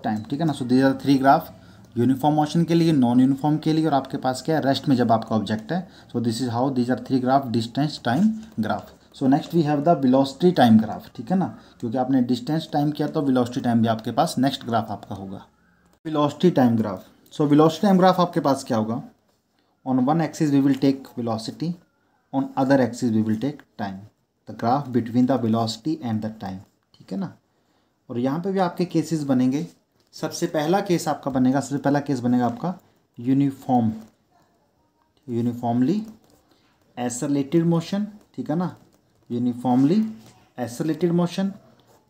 टाइम ठीक है ना so these are three graph uniform motion के लिए नॉन यूनिफॉर्म के लिए और आपके पास क्या है रेस्ट में जब आपका ऑब्जेक्ट है so this is how these are three graph distance time graph so next we have the velocity time graph ठीक है ना क्योंकि आपने डिस्टेंस टाइम किया तो वेलोसिटी टाइम भी आपके पास नेक्स्ट ग्राफ आपका होगा velocity time graph so velocity time graph आपके पास क्या होगा on one axis we will take velocity on other axis we will take time the graph between the velocity and the time ठीक है ना और यहाँ पे भी आपके केसेस बनेंगे सबसे पहला केस आपका बनेगा सबसे पहला केस बनेगा आपका यूनिफॉर्म यूनिफॉर्मली एसरलेटेड मोशन ठीक है ना यूनिफॉर्मली एसरलेटेड मोशन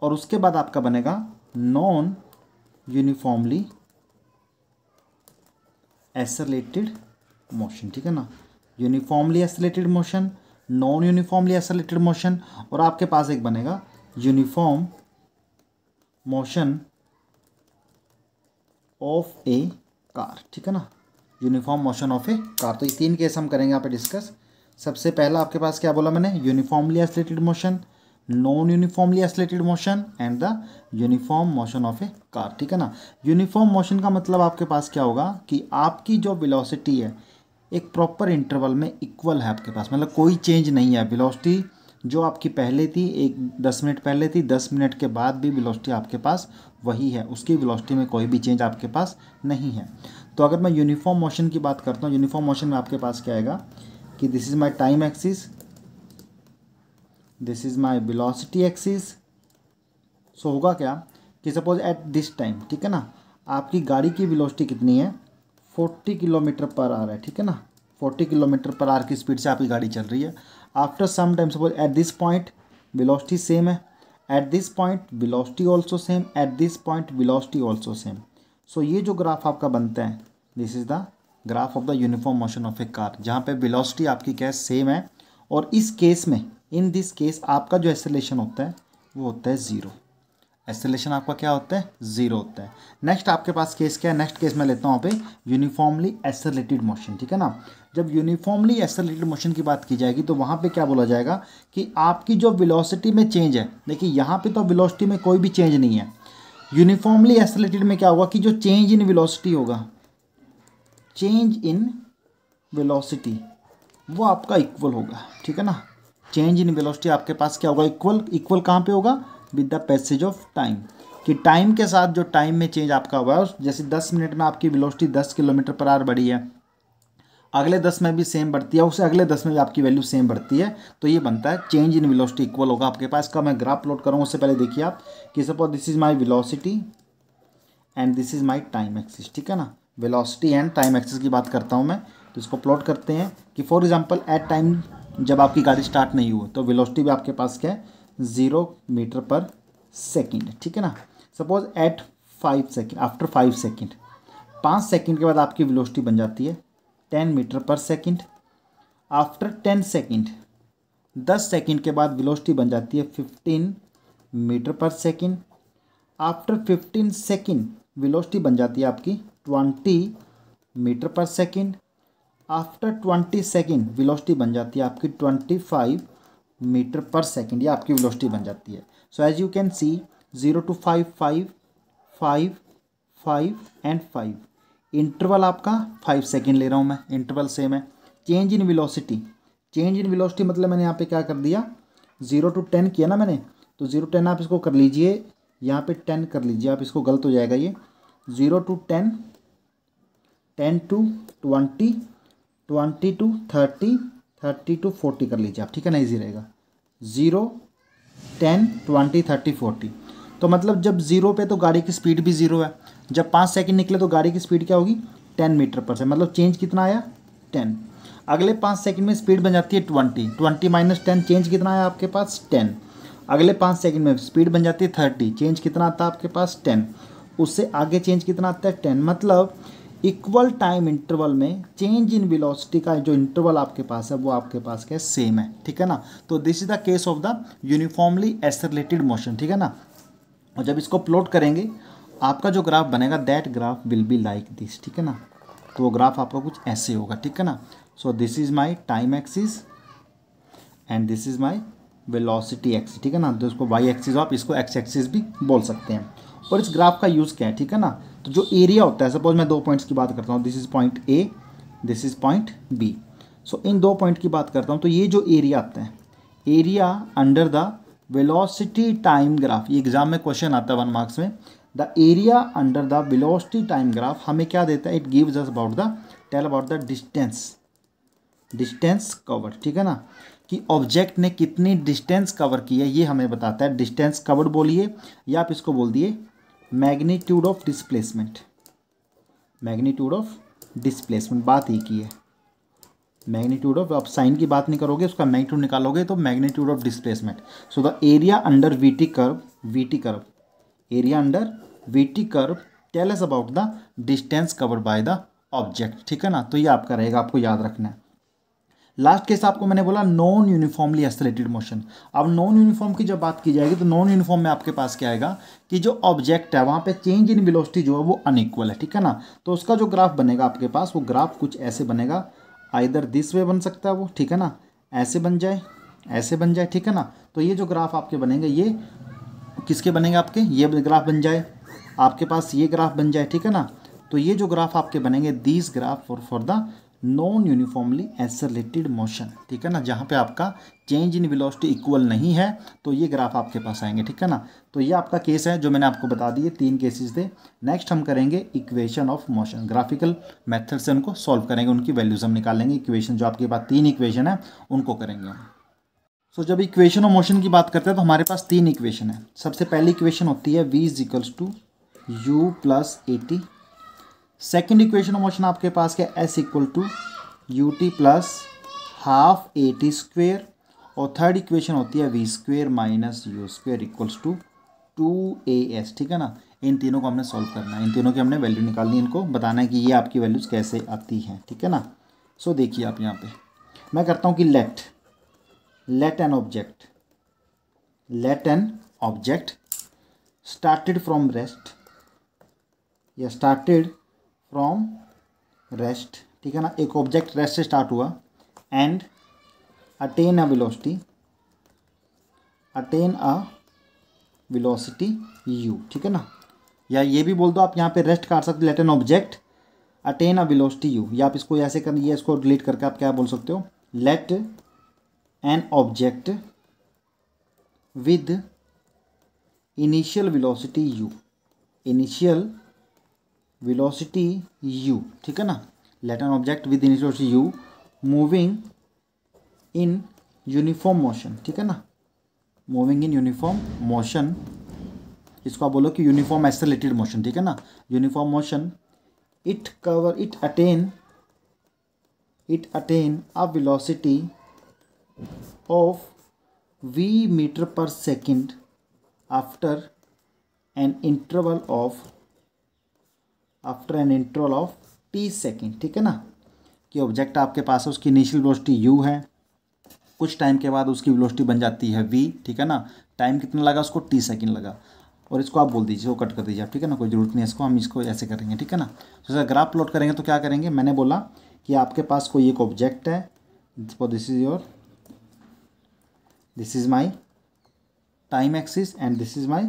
और उसके बाद आपका बनेगा नॉन यूनिफॉर्मली एसरलेटेड मोशन ठीक है ना uniformly accelerated motion non uniformly accelerated motion और आपके पास एक बनेगा uniform motion of a car ठीक है ना uniform motion of a car तो ये तीन केस हम करेंगे यहाँ पे डिस्कस सबसे पहला आपके पास क्या बोला मैंने uniformly accelerated motion non uniformly accelerated motion and the uniform motion of a car ठीक है ना यूनिफॉर्म मोशन का मतलब आपके पास क्या होगा कि आपकी जो बिलोसिटी है एक प्रॉपर इंटरवल में इक्वल है आपके पास मतलब कोई चेंज नहीं है बिलोसिटी जो आपकी पहले थी एक दस मिनट पहले थी दस मिनट के बाद भी वेलोसिटी आपके पास वही है उसकी विलोसिटी में कोई भी चेंज आपके पास नहीं है तो अगर मैं यूनिफॉर्म मोशन की बात करता हूँ यूनिफॉर्म मोशन में आपके पास क्या आएगा कि this is my time axis this is my velocity axis so होगा क्या कि सपोज एट दिस टाइम ठीक है ना आपकी गाड़ी की वेलोसिटी कितनी है फोर्टी किलोमीटर पर रहा है ठीक है ना फोर्टी किलोमीटर पर आर की स्पीड से आपकी गाड़ी चल रही है after some time suppose at this point velocity same है at this point velocity also same at this point velocity also same so ये जो ग्राफ आपका बनता है this is the graph of the uniform motion of a car जहाँ पे बिलोस्टी आपकी क्या है सेम है और इस केस में इन दिस केस आपका जो एसलेशन होता है वो होता है ज़ीरो एसलेशन आपका क्या होता है ज़ीरो होता है नेक्स्ट आपके पास केस क्या है नेक्स्ट केस मैं लेता हूँ आप पे यूनिफॉर्मली एसलेटेड मोशन ठीक है ना जब यूनिफॉर्मली एक्सेलरेटेड मोशन की बात की जाएगी तो वहाँ पे क्या बोला जाएगा कि आपकी जो वेलोसिटी में चेंज है देखिए यहाँ पे तो वेलोसिटी में कोई भी चेंज नहीं है यूनिफॉर्मली एक्सेलरेटेड में क्या होगा कि जो चेंज इन वेलोसिटी होगा चेंज इन वेलोसिटी वो आपका इक्वल होगा ठीक है ना चेंज इन वेलोसिटी आपके पास क्या होगा इक्वल इक्वल कहाँ पर होगा with the passage of time कि टाइम के साथ जो टाइम में चेंज आपका हुआ है जैसे 10 मिनट में आपकी वेलोसिटी 10 किलोमीटर पर आर बढ़ी है अगले दस में भी सेम बढ़ती है उससे अगले दस में भी आपकी वैल्यू सेम बढ़ती है तो ये बनता है चेंज इन विलोसिटी इक्वल होगा आपके पास का मैं ग्राफ प्लॉट करूँगा उससे पहले देखिए आप कि suppose this is my velocity and this is my time axis ठीक है ना वेलोसिटी एंड टाइम एक्सिस की बात करता हूँ मैं तो इसको प्लॉट करते हैं कि फॉर एग्जाम्पल एट टाइम जब आपकी गाड़ी स्टार्ट नहीं हुई तो वेलोसिटी भी आपके पास क्या है ज़ीरो मीटर पर सेकेंड ठीक है ना suppose at five second after five second पाँच सेकेंड के बाद आपकी वेलोसिटी बन जाती है ten metre per second after ten second दस सेकेंड के बाद विलोस्टी बन जाती है fifteen metre per second after fifteen second velocity बन जाती है आपकी twenty metre per second after twenty second velocity बन जाती है आपकी twenty five metre per second ये आपकी विलोस्टी बन जाती है सो as you can see zero to five five five five and five interval आपका फाइव सेकेंड ले रहा हूँ मैं इंटरवल सेम है change in velocity change in velocity मतलब मैंने यहाँ पे क्या कर दिया जीरो टू टेन किया ना मैंने तो जीरो टेन आप इसको कर लीजिए यहाँ पे टेन कर लीजिए आप इसको गलत हो जाएगा ये zero to ten ten to twenty twenty to thirty thirty to forty कर लीजिए आप ठीक है ना इजी रहेगा zero ten twenty thirty forty तो मतलब जब ज़ीरो पे तो गाड़ी की स्पीड भी ज़ीरो है जब पाँच सेकंड निकले तो गाड़ी की स्पीड क्या होगी टेन मीटर पर सेकेंड मतलब चेंज कितना आया टेन अगले पाँच सेकंड में स्पीड बन जाती है twenty twenty minus ten change कितना आया आपके पास टेन अगले पाँच सेकंड में स्पीड बन जाती है थर्टी चेंज कितना आता है आपके पास टेन उससे आगे चेंज कितना आता है टेन मतलब इक्वल टाइम इंटरवल में चेंज इन वेलोसिटी का जो इंटरवल आपके पास है वो आपके पास क्या सेम है ठीक है ना तो this is the case of the uniformly accelerated motion ठीक है ना और जब इसको प्लॉट करेंगे आपका जो ग्राफ बनेगा that graph will be like this ठीक है ना तो वो ग्राफ आपका कुछ ऐसे होगा ठीक है ना so this is my time axis and this is my velocity axis ठीक है ना तो इसको वाई एक्सिस आप इसको एक्स एक्सिस भी बोल सकते हैं और इस ग्राफ का यूज़ क्या है ठीक है ना तो जो एरिया होता है सपोज मैं दो पॉइंट्स की बात करता हूँ this is point A this is point B so इन दो पॉइंट की बात करता हूँ तो ये जो एरिया आता है area under the velocity time graph ये एग्जाम में क्वेश्चन आता है वन मार्क्स में the area under the velocity time graph हमें क्या देता है it gives us about the tell about the distance distance cover ठीक है ना कि ऑब्जेक्ट ने कितनी डिस्टेंस कवर की है ये हमें बताता है डिस्टेंस कवर्ड बोलिए या आप इसको बोल दिए magnitude of displacement magnitude of displacement बात एक ही है मैग्नीट्यूड ऑफ आप साइन की बात नहीं करोगे उसका मैग्नीट्यूड निकालोगे तो magnitude of displacement so the area under V T curve V T curve area under VT curve tells about the distance cover by the object ठीक है ना तो ये आपका रहेगा आपको याद रखना है लास्ट केस आपको मैंने बोला नॉन यूनिफॉर्मली एसलेटेड मोशन अब नॉन यूनिफॉर्म की जब बात की जाएगी तो नॉन यूनिफॉर्म में आपके पास क्या आएगा कि जो ऑब्जेक्ट है वहाँ पे चेंज इन वेलोसिटी जो है वो अनइक्वल है ठीक है ना तो उसका जो ग्राफ बनेगा आपके पास वो ग्राफ कुछ ऐसे बनेगा आइदर दिस वे बन सकता है वो ठीक है ना ऐसे बन जाए ऐसे बन जाए ठीक है ना तो ये जो ग्राफ आपके बनेंगे ये किसके बनेंगे आपके ये ग्राफ बन जाए आपके पास ये ग्राफ बन जाए ठीक है ना तो ये जो ग्राफ आपके बनेंगे these graph for for the non uniformly accelerated motion ठीक है ना जहाँ पे आपका चेंज इन विलोसिटी इक्वल नहीं है तो ये ग्राफ आपके पास आएंगे ठीक है ना तो ये आपका केस है जो मैंने आपको बता दिए तीन केसेस थे नेक्स्ट हम करेंगे equation of motion graphical method से उनको सॉल्व करेंगे उनकी वैल्यूज हम निकालेंगे इक्वेशन जो आपके पास तीन इक्वेशन है उनको करेंगे हम सो so, जब इक्वेशन ऑफ मोशन की बात करते हैं तो हमारे पास तीन इक्वेशन है सबसे पहली इक्वेशन होती है V is equals to u plus T second equation motion आपके पास क्या s equal to U T plus half A T square और थर्ड इक्वेशन होती है V square minus U square equals to two A S ठीक है ना इन तीनों को हमने सॉल्व करना है इन तीनों की हमने वैल्यू निकालनी है इनको बताना है कि ये आपकी वैल्यूज़ कैसे आती हैं ठीक है ना सो so, देखिए आप यहाँ पे मैं करता हूँ कि let let an object let an object started from rest या स्टार्टेड फ्रॉम रेस्ट ठीक है ना एक ऑब्जेक्ट रेस्ट से स्टार्ट हुआ and attain a velocity attain a velocity U ठीक है ना या ये भी बोल दो आप यहाँ पे रेस्ट कर सकते let an object attain a velocity U या आप इसको ऐसे कर ये इसको डिलीट करके आप क्या बोल सकते हो let an object with initial velocity U initial velocity U ठीक है ना let an object with initial U moving in uniform motion ठीक है ना मूविंग इन यूनिफॉर्म मोशन इसको आप बोलो कि यूनिफॉर्म एक्सेलेटेड मोशन ठीक है ना uniform motion it cover it attain it attain a velocity of V metre per second after an interval of after an interval of T second ठीक है ना कि ऑब्जेक्ट आपके पास है उसकी इनिशियल वेलोसिटी यू है कुछ टाइम के बाद उसकी वेलोसिटी बन जाती है वी ठीक है ना टाइम कितना लगा उसको टी सेकेंड लगा और इसको आप बोल दीजिए वो कट कर दीजिए आप ठीक है ना कोई जरूरत नहीं है इसको हम इसको ऐसे करेंगे ठीक है ना तो सर ग्राफ प्लॉट करेंगे तो क्या करेंगे मैंने बोला कि आपके पास कोई एक ऑब्जेक्ट है this is your this is my time axis and this is my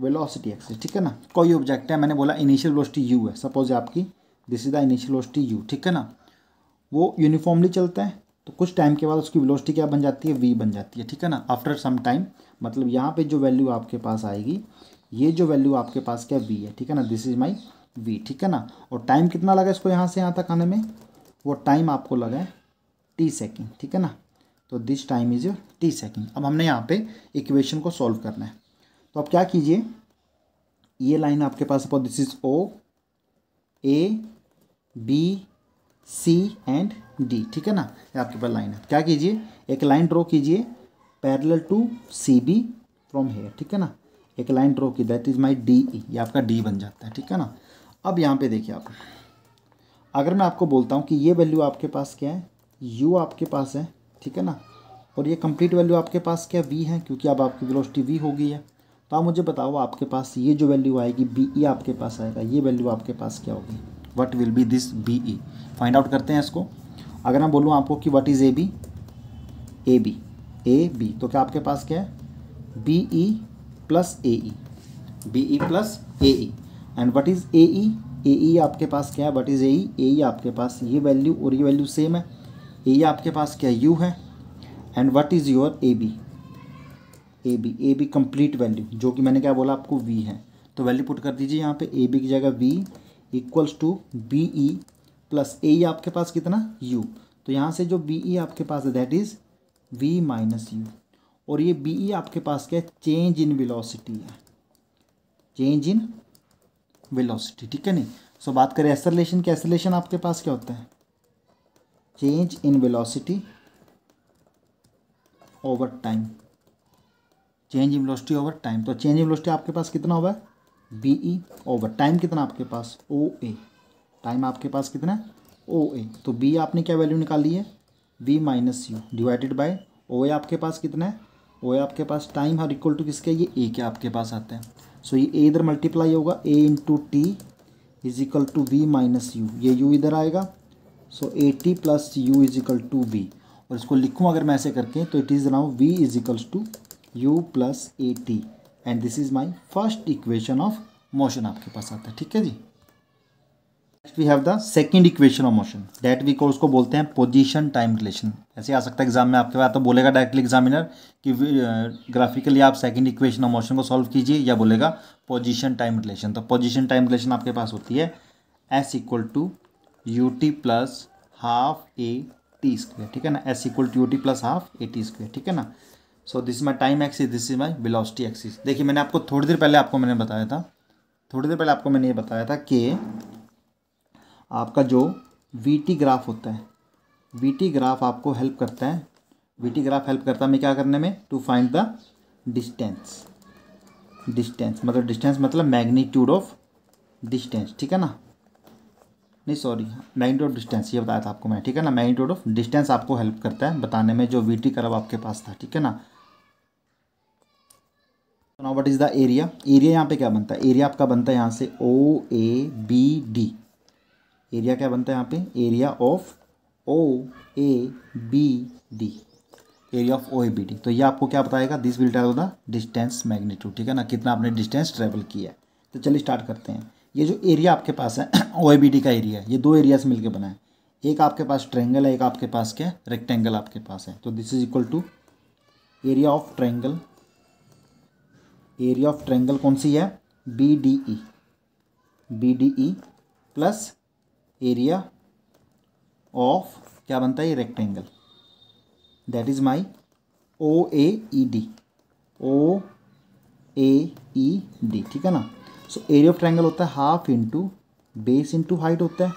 velocity axis ठीक है ना कोई ऑब्जेक्ट है मैंने बोला इनिशियल वेलोसिटी यू है सपोज आपकी this is the initial velocity U ठीक है ना वो यूनिफॉर्मली चलता है तो कुछ टाइम के बाद उसकी वेलोसिटी क्या बन जाती है वी बन जाती है ठीक है ना आफ्टर सम टाइम मतलब यहाँ पे जो वैल्यू आपके पास आएगी ये जो वैल्यू आपके पास क्या वी है ठीक है ना दिस इज माई वी ठीक है ना और टाइम कितना लगा इसको यहाँ से यहाँ तक आने में वो टाइम आपको लगा है टी सेकेंड ठीक है ना तो this time is your T second अब हमने यहाँ पे इक्वेशन को सॉल्व करना है तो आप क्या कीजिए ये लाइन आपके पास upon this is O A B C and D ठीक है ना ये आपके पास लाइन है क्या कीजिए एक लाइन ड्रॉ कीजिए parallel to C B from here ठीक है ना एक लाइन ड्रॉ की that is my D E ये आपका डी बन जाता है ठीक है ना अब यहाँ पे देखिए आप अगर मैं आपको बोलता हूँ कि ये वैल्यू आपके पास क्या है यू आपके पास है ठीक है ना और ये कंप्लीट वैल्यू आपके पास क्या वी है क्योंकि अब आपकी वेलोसिटी वी हो गई है तो आप मुझे बताओ आपके पास ये जो वैल्यू आएगी बी ई e आपके पास आएगा ये वैल्यू आपके पास क्या होगी what will be this B E find out करते हैं इसको अगर मैं बोलूँ आपको कि what is A B A B A B तो क्या आपके पास क्या है B E plus A E B E plus A E and what is A E A E आपके पास क्या है what is A E A E आपके पास ये वैल्यू और ये वैल्यू सेम है ए ई e आपके पास क्या यू है and what is your A B A B A B complete value जो कि मैंने क्या बोला आपको वी है तो वैल्यू पुट कर दीजिए यहाँ पे ए बी की जगह V equals to B E plus A आपके पास कितना यू तो यहाँ से जो बी ई e आपके पास है that is V minus U और ये बी ई e आपके पास क्या है चेंज इन विलोसिटी है चेंज इन विलोसिटी ठीक है नहीं सो so, बात करें एसरलेशन की एसरलेशन आपके पास क्या होता है change in velocity over time change in velocity over time तो चेंज इन वेलोसिटी आपके पास कितना होगा बी ई ओवर टाइम कितना आपके पास ओ ए टाइम आपके पास कितना है ओ ए तो बी आपने क्या वैल्यू निकाली है V minus you divided by O A आपके पास कितना है ओ ए आपके पास टाइम हर इक्वल टू किसके ये ए के आपके पास आते हैं सो so, ये ए इधर मल्टीप्लाई होगा A into T is equal to we minus U ये यू इधर आएगा so A T plus U is equal to V और इसको लिखूँ अगर मैं ऐसे करके तो it is now V is equals to u plus A T and this is my first equation of motion आपके पास आता है ठीक है जी next we have the second equation of motion that we course को बोलते हैं पोजिशन टाइम रिलेशन ऐसे आ सकता है एग्जाम में आपके पास तो बोलेगा डायरेक्टली एग्जामिनर कि ग्राफिकली आप सेकेंड इक्वेशन ऑफ मोशन को सॉल्व कीजिए या बोलेगा पोजिशन टाइम रिलेशन तो पोजिशन टाइम रिलेशन आपके पास होती है S equal to U T plus half A T square ठीक है ना S equal to U T plus half A T square ठीक है ना so this is my time axis this is my velocity axis देखिए मैंने आपको थोड़ी देर पहले आपको मैंने बताया था थोड़ी देर पहले आपको मैंने ये बताया था कि आपका जो वी टी ग्राफ होता है वी टी ग्राफ आपको हेल्प करता है वी टी ग्राफ हेल्प करता है मैं क्या करने में to find the distance distance मतलब डिस्टेंस मतलब मैग्नीट्यूड ऑफ डिस्टेंस ठीक है ना नहीं सॉरी मैग्नीट्यूड ऑफ डिस्टेंस ये बताया था आपको मैं ठीक है ना मैग्नीट्यूड ऑफ डिस्टेंस आपको हेल्प करता है बताने में जो वी टी कर्व आपके पास था ठीक है ना ना what is the area area यहाँ पे क्या बनता है एरिया आपका बनता है यहाँ से O A B D area क्या बनता है यहाँ पे area of O A B D area of O A B D तो ये आपको क्या बताएगा this will tell the distance magnitude ठीक है ना कितना आपने डिस्टेंस ट्रेवल किया है तो चलिए स्टार्ट करते हैं ये जो एरिया आपके पास है ओ ए बी डी का एरिया है ये दो एरिया से मिलकर बना है एक आपके पास ट्रेंगल है एक आपके पास क्या रेक्टेंगल आपके पास है तो this is equal to area of triangle area of triangle कौन सी है B D E B D E plus area of क्या बनता है rectangle that is my O A E D O A E D ठीक है ना सो एरिया ऑफ ट्रैंगल होता है half into base into height होता है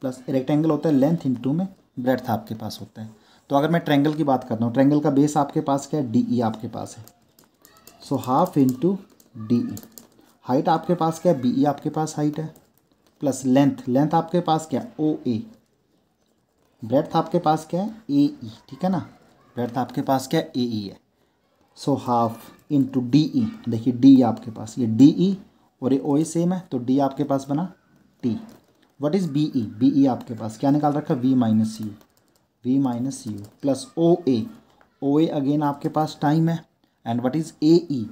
प्लस रेक्टेंगल होता है लेंथ इंटू में ब्रेथ आपके पास होता है तो अगर मैं ट्रैंगल की बात करता हूँ ट्रैंगल का बेस आपके पास क्या है डी ई e आपके पास है so half into D E height आपके पास क्या बी ई आपके पास हाइट है प्लस लेंथ लेंथ आपके पास क्या ओ ए ब्रेथ आपके पास क्या है ए ई e e. ठीक है ना ब्रेथ आपके पास क्या ए ई है so half into D E देखिए डी e आपके पास ये डी ई और ये ओ ई सेम है तो डी आपके पास बना T what is B E B E आपके पास क्या निकाल रखा V minus U V minus U plus O A O A again आपके पास टाइम है and what is A E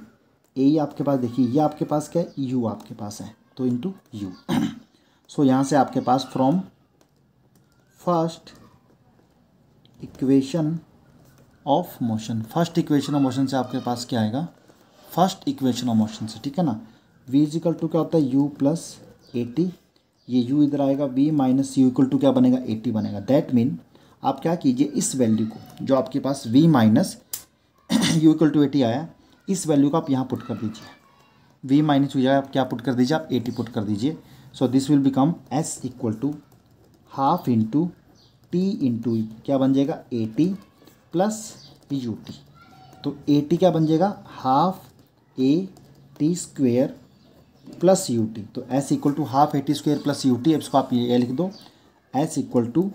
A E आपके पास देखिए ये आपके पास क्या है यू आपके पास है तो इंटू यू सो यहाँ से आपके पास from first equation of motion first equation of motion से आपके पास क्या आएगा फर्स्ट इक्वेशन ऑफ मोशन से ठीक है ना v इजिकल टू क्या होता है u प्लस एटी ये u इधर आएगा v minus U equal to क्या बनेगा 80 बनेगा दैट मीन आप क्या कीजिए इस वैल्यू को जो आपके पास v minus U equal to A T आया इस वैल्यू को आप यहाँ पुट कर दीजिए वी माइनस हो जाएगा आप क्या पुट कर दीजिए आप एटी पुट कर दीजिए so this will become S equal to half into T into क्या बन जाएगा एटी प्लस यू टी तो एटी क्या बन जाएगा half A T square plus U T तो S equal to half A T square plus U T इसको आप ये लिख दो S equal to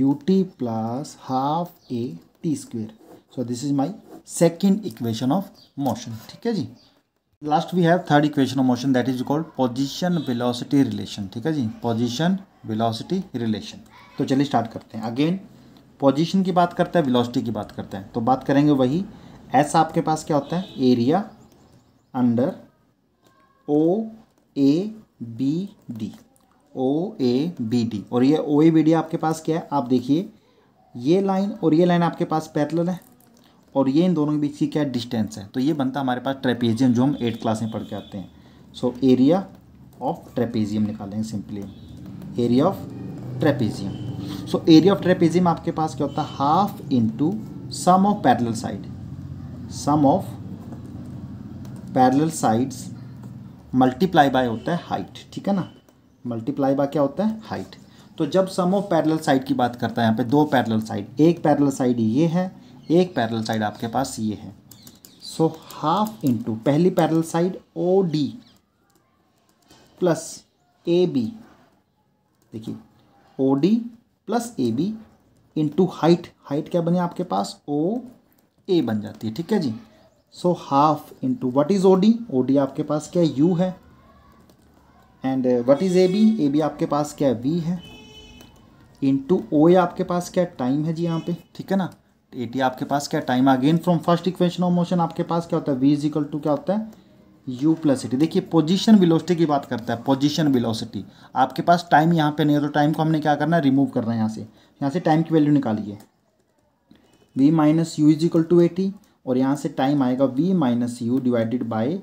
U T plus half A T square so this is my second equation of motion ठीक है जी last we have third equation of motion that is called position velocity relation ठीक है जी पोजिशन विलोसिटी रिलेशन तो चलिए स्टार्ट करते हैं अगेन पोजिशन की बात करते हैं विलोसिटी की बात करते हैं तो बात करेंगे वही एस आपके पास क्या होता है area under O A B D O A B D और ये ओ ए बी डी आपके पास क्या है आप देखिए ये लाइन और ये लाइन आपके पास पैरेलल है और ये इन दोनों के बीच की क्या डिस्टेंस है तो ये बनता हमारे पास ट्रेपेजियम जो हम एट क्लास में पढ़ के आते हैं सो एरिया ऑफ ट्रेपेजियम निकालेंगे simply area of trapezium so area of trapezium आपके पास क्या होता है half into sum of parallel side sum of parallel sides multiply by होता है हाइट ठीक है ना मल्टीप्लाई बाय क्या होता है हाइट तो जब सम ऑफ पैरल साइड की बात करता है यहाँ पे दो पैरल साइड एक पैरल साइड ये है एक पैरल साइड आपके पास ये है सो हाफ इंटू पहली parallel side O D plus A B देखिए O D plus A B into height height क्या बने आपके पास ओ ए बन जाती है ठीक है जी so half into what is O D O D आपके पास क्या यू है and what is A B A B आपके पास क्या वी है इंटू ओ ए आपके पास क्या टाइम है जी यहाँ पे ठीक है ना एटी आपके पास क्या time again from first equation of motion आपके पास क्या होता है वी इज इक्वल टू क्या होता है यू प्लस एटी देखिए पोजिशन विलोसिटी की बात करता है पोजिशन विलोसिटी आपके पास टाइम यहाँ पे नहीं है तो टाइम को हमने क्या करना है रिमूव करना है यहाँ से यहाँ से टाइम की वैल्यू निकालिए V minus U is equal to A T और यहाँ से टाइम आएगा V minus you divided by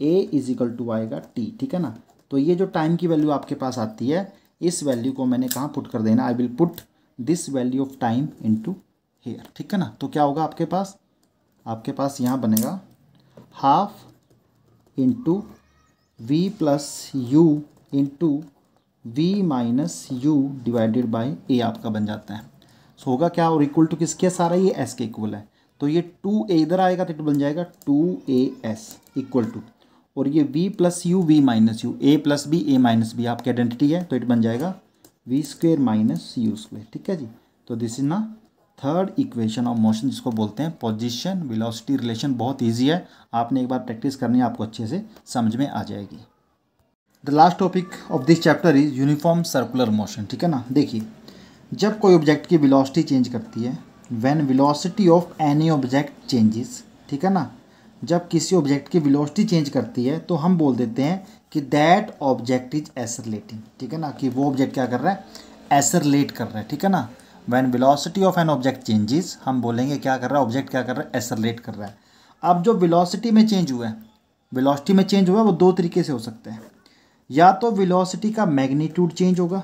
A is equal to आएगा टी ठीक है ना तो ये जो टाइम की वैल्यू आपके पास आती है इस वैल्यू को मैंने कहाँ पुट कर देना I will put this value of time into here ठीक है ना तो क्या होगा आपके पास आपके पास यहाँ बनेगा half into V plus U into V minus you divided by A आपका बन जाता है सो होगा क्या और इक्वल टू किसके सारा ये एस के इक्वल है तो ये टू ए इधर आएगा तो इट बन जाएगा two A S equal to और ये V plus U V minus U A plus B A minus B आपकी आइडेंटिटी है तो इट बन जाएगा V square minus U square ठीक है जी तो दिस इज ना थर्ड इक्वेशन ऑफ मोशन जिसको बोलते हैं पोजिशन विलोसिटी रिलेशन बहुत ईजी है आपने एक बार प्रैक्टिस करनी है आपको अच्छे से समझ में आ जाएगी the last topic of this chapter is uniform circular motion ठीक है ना देखिए जब कोई ऑब्जेक्ट की विलोसिटी चेंज करती है when velocity of any object changes ठीक है ना जब किसी ऑब्जेक्ट की विलोसिटी चेंज करती है तो हम बोल देते हैं कि दैट ऑब्जेक्ट इज एसरलेटिंग ठीक है ना कि वो ऑब्जेक्ट क्या कर रहा है एसरलेट कर रहा है ठीक है ना when velocity of an object changes हम बोलेंगे क्या कर रहा है ऑब्जेक्ट क्या कर रहा है एसरलेट कर रहा है अब जो वेलोसिटी में चेंज हुआ है वेलोसिटी में चेंज हुआ है वो दो तरीके से हो सकते हैं या तो वेलोसिटी का मैग्नीट्यूड चेंज होगा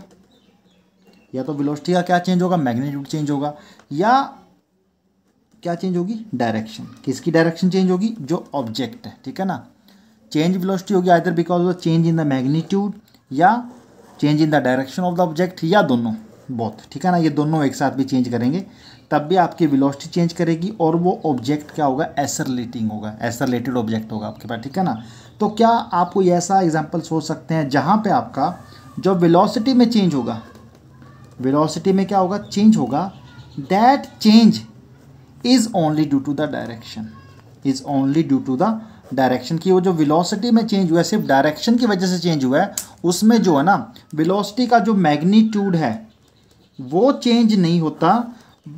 या तो वेलोसिटी का क्या चेंज होगा मैग्नीट्यूड चेंज होगा या क्या चेंज होगी डायरेक्शन किसकी डायरेक्शन चेंज होगी जो ऑब्जेक्ट है ठीक है ना चेंज वेलोसिटी होगी either because of change in the magnitude या change in the direction of the object या दोनों बोथ ठीक है ना ये दोनों एक साथ भी चेंज करेंगे तब भी आपकी विलोसिटी चेंज करेगी और वो ऑब्जेक्ट क्या होगा एसर रिलेटिंग होगा एसर रिलेटेड ऑब्जेक्ट होगा आपके पास ठीक है ना तो क्या आपको ऐसा एग्जाम्पल सोच सकते हैं जहाँ पर आपका जो विलोसिटी में चेंज होगा विलोसिटी में क्या होगा चेंज होगा that change is only due to the direction is only due to the direction की वो जो विलोसिटी में चेंज हुआ है सिर्फ डायरेक्शन की वजह से चेंज हुआ है उसमें जो है ना विलोसिटी का जो मैग्नीट्यूड है वो चेंज नहीं होता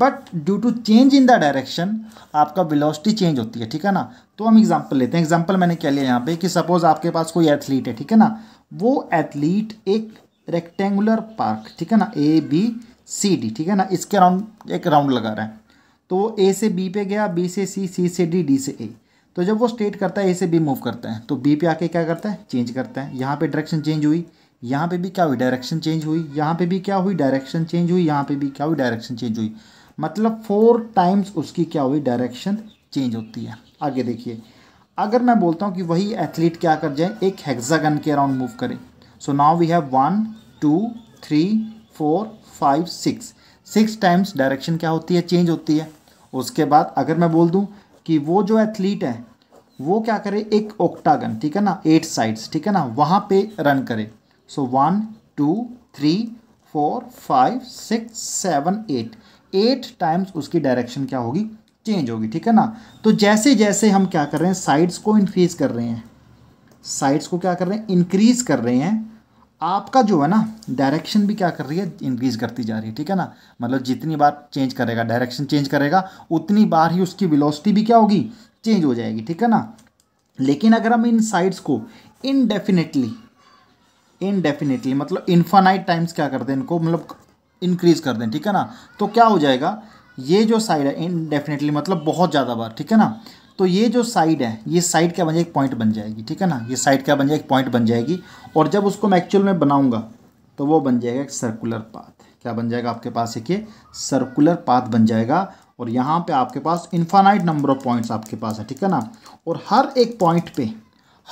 but due to change in the direction आपका वेलोसिटी चेंज होती है ठीक है ना तो हम एग्जांपल लेते हैं एग्जांपल मैंने क्या लिया यहाँ पे कि सपोज आपके पास कोई एथलीट है ठीक है ना वो एथलीट एक रेक्टेंगुलर पार्क ठीक है ना ए बी सी डी ठीक है ना इसके राउंड एक राउंड लगा रहा है तो वो ए से बी पे गया बी से सी सी से डी डी से ए तो जब वो स्ट्रेट करता है ए से बी मूव करता है तो बी पे आके क्या करता है चेंज करता है यहाँ पे डायरेक्शन चेंज हुई यहाँ पे भी क्या हुई डायरेक्शन चेंज हुई यहाँ पे भी क्या हुई डायरेक्शन चेंज हुई यहाँ पे भी क्या हुई डायरेक्शन चेंज हुई मतलब फोर टाइम्स उसकी क्या हुई डायरेक्शन चेंज होती है आगे देखिए अगर मैं बोलता हूँ कि वही एथलीट क्या कर जाए एक हेक्सागन के अराउंड मूव करे so now we have one two three four five six six times direction क्या होती है चेंज होती है उसके बाद अगर मैं बोल दूँ कि वो जो एथलीट है वो क्या करे एक ओक्टागन ठीक है ना एट साइड्स ठीक है ना वहाँ पे रन करे so one two three four five six seven eight eight times उसकी डायरेक्शन क्या होगी चेंज होगी ठीक है ना तो जैसे जैसे हम क्या कर रहे हैं साइड्स को इनक्रीज कर रहे हैं साइड्स को क्या कर रहे हैं इंक्रीज़ कर रहे हैं आपका जो है ना डायरेक्शन भी क्या कर रही है इंक्रीज करती जा रही है ठीक है ना मतलब जितनी बार चेंज करेगा डायरेक्शन चेंज करेगा उतनी बार ही उसकी विलोसिटी भी क्या होगी चेंज हो जाएगी ठीक है ना लेकिन अगर हम इन साइड्स को इनडेफिनेटली इनडेफिनेटली मतलब इन्फानाइट टाइम्स क्या कर दें इनको मतलब इंक्रीज कर दें ठीक है ना तो क्या हो जाएगा ये जो साइड है इनडेफिनेटली मतलब बहुत ज़्यादा बार ठीक है ना तो ये जो साइड है ये साइड क्या बन जाएगी एक पॉइंट बन जाएगी ठीक है ना ये साइड क्या बन जाएगी एक पॉइंट बन जाएगी और जब उसको मैं एक्चुअल में बनाऊंगा तो वो बन जाएगा एक सर्कुलर पाथ क्या बन जाएगा आपके पास एक ये सर्कुलर पाथ बन जाएगा और यहाँ पे आपके पास इन्फानाइट नंबर ऑफ पॉइंट्स आपके पास है ठीक है ना और हर एक पॉइंट पे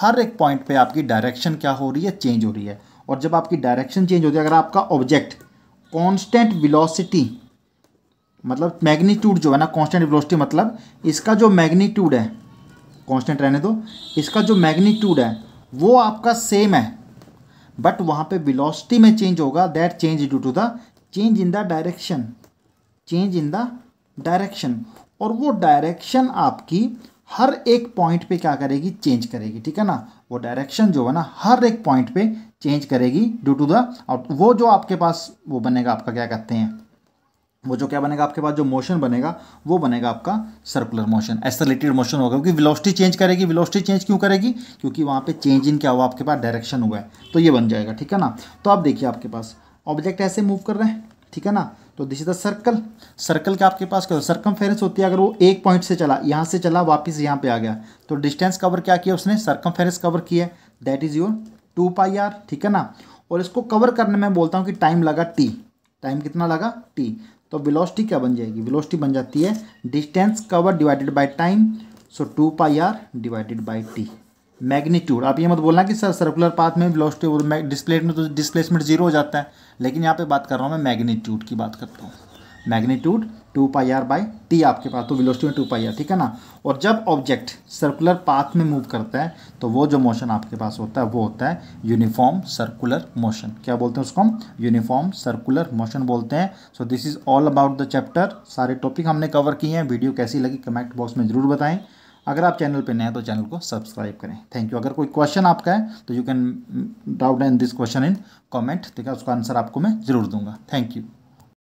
हर एक पॉइंट पे आपकी डायरेक्शन क्या हो रही है चेंज हो रही है और जब आपकी डायरेक्शन चेंज होती है अगर आपका ऑब्जेक्ट कांस्टेंट वेलोसिटी मतलब मैग्नीट्यूड जो है ना कांस्टेंट वेलोसिटी मतलब इसका जो मैग्नीट्यूड है कांस्टेंट रहने दो इसका जो मैग्नीट्यूड है वो आपका सेम है बट वहाँ पे विलॉसिटी में चेंज होगा that change due to the change in the direction change in the direction और वो डायरेक्शन आपकी हर एक पॉइंट पे क्या करेगी चेंज करेगी ठीक है ना वो डायरेक्शन जो है ना हर एक पॉइंट पे चेंज करेगी ड्यू टू द और वो जो आपके पास वो बनेगा आपका क्या कहते हैं वो जो क्या बनेगा आपके पास जो मोशन बनेगा वो बनेगा आपका सर्कुलर मोशन एसलेटेड मोशन होगा क्योंकि विलोस्टी चेंज करेगी विलोस्टी चेंज क्यों करेगी क्योंकि वहाँ पे चेंज इन क्या हुआ आपके पास डायरेक्शन हुआ है तो ये बन जाएगा ठीक है ना तो आप देखिए आपके पास ऑब्जेक्ट ऐसे मूव कर रहे हैं ठीक है ना तो this is the circle circle का आपके पास क्या सर्कम फेरेंस होती है अगर वो एक पॉइंट से चला यहाँ से चला वापस यहाँ पे आ गया तो डिस्टेंस कवर क्या किया उसने सर्कम फेरेंस कवर किया that is your two pi R ठीक है ना और इसको कवर करने में बोलता हूँ कि टाइम लगा टी टाइम कितना लगा टी तो विलोस्टी क्या बन जाएगी विलोस्टी बन जाती है distance cover divided by time so two pi R divided by T magnitude आप ये मत बोलना कि सर सर्कुलर पाथ में वेलोसिटी और डिस्प्लेसमेंट तो डिस्प्लेसमेंट जीरो हो जाता है लेकिन यहाँ पे बात कर रहा हूँ मैं मैग्नीट्यूड की बात करता हूँ magnitude two pi R by T आपके पास तो वेलोसिटी में टू पाई आर ठीक है ना और जब ऑब्जेक्ट सर्कुलर पाथ में मूव करता है तो वो जो मोशन आपके पास होता है वो होता है यूनिफॉर्म सर्कुलर मोशन क्या बोलते हैं उसको हम यूनिफॉर्म सर्कुलर मोशन बोलते हैं so this is all about the chapter सारे टॉपिक हमने कवर किए हैं वीडियो कैसी लगी कमेंट बॉक्स में ज़रूर बताएं अगर आप चैनल पर नए हैं तो चैनल को सब्सक्राइब करें थैंक यू अगर कोई क्वेश्चन आपका है तो you can doubt an this question in comment ठीक है उसका आंसर आपको मैं ज़रूर दूंगा थैंक यू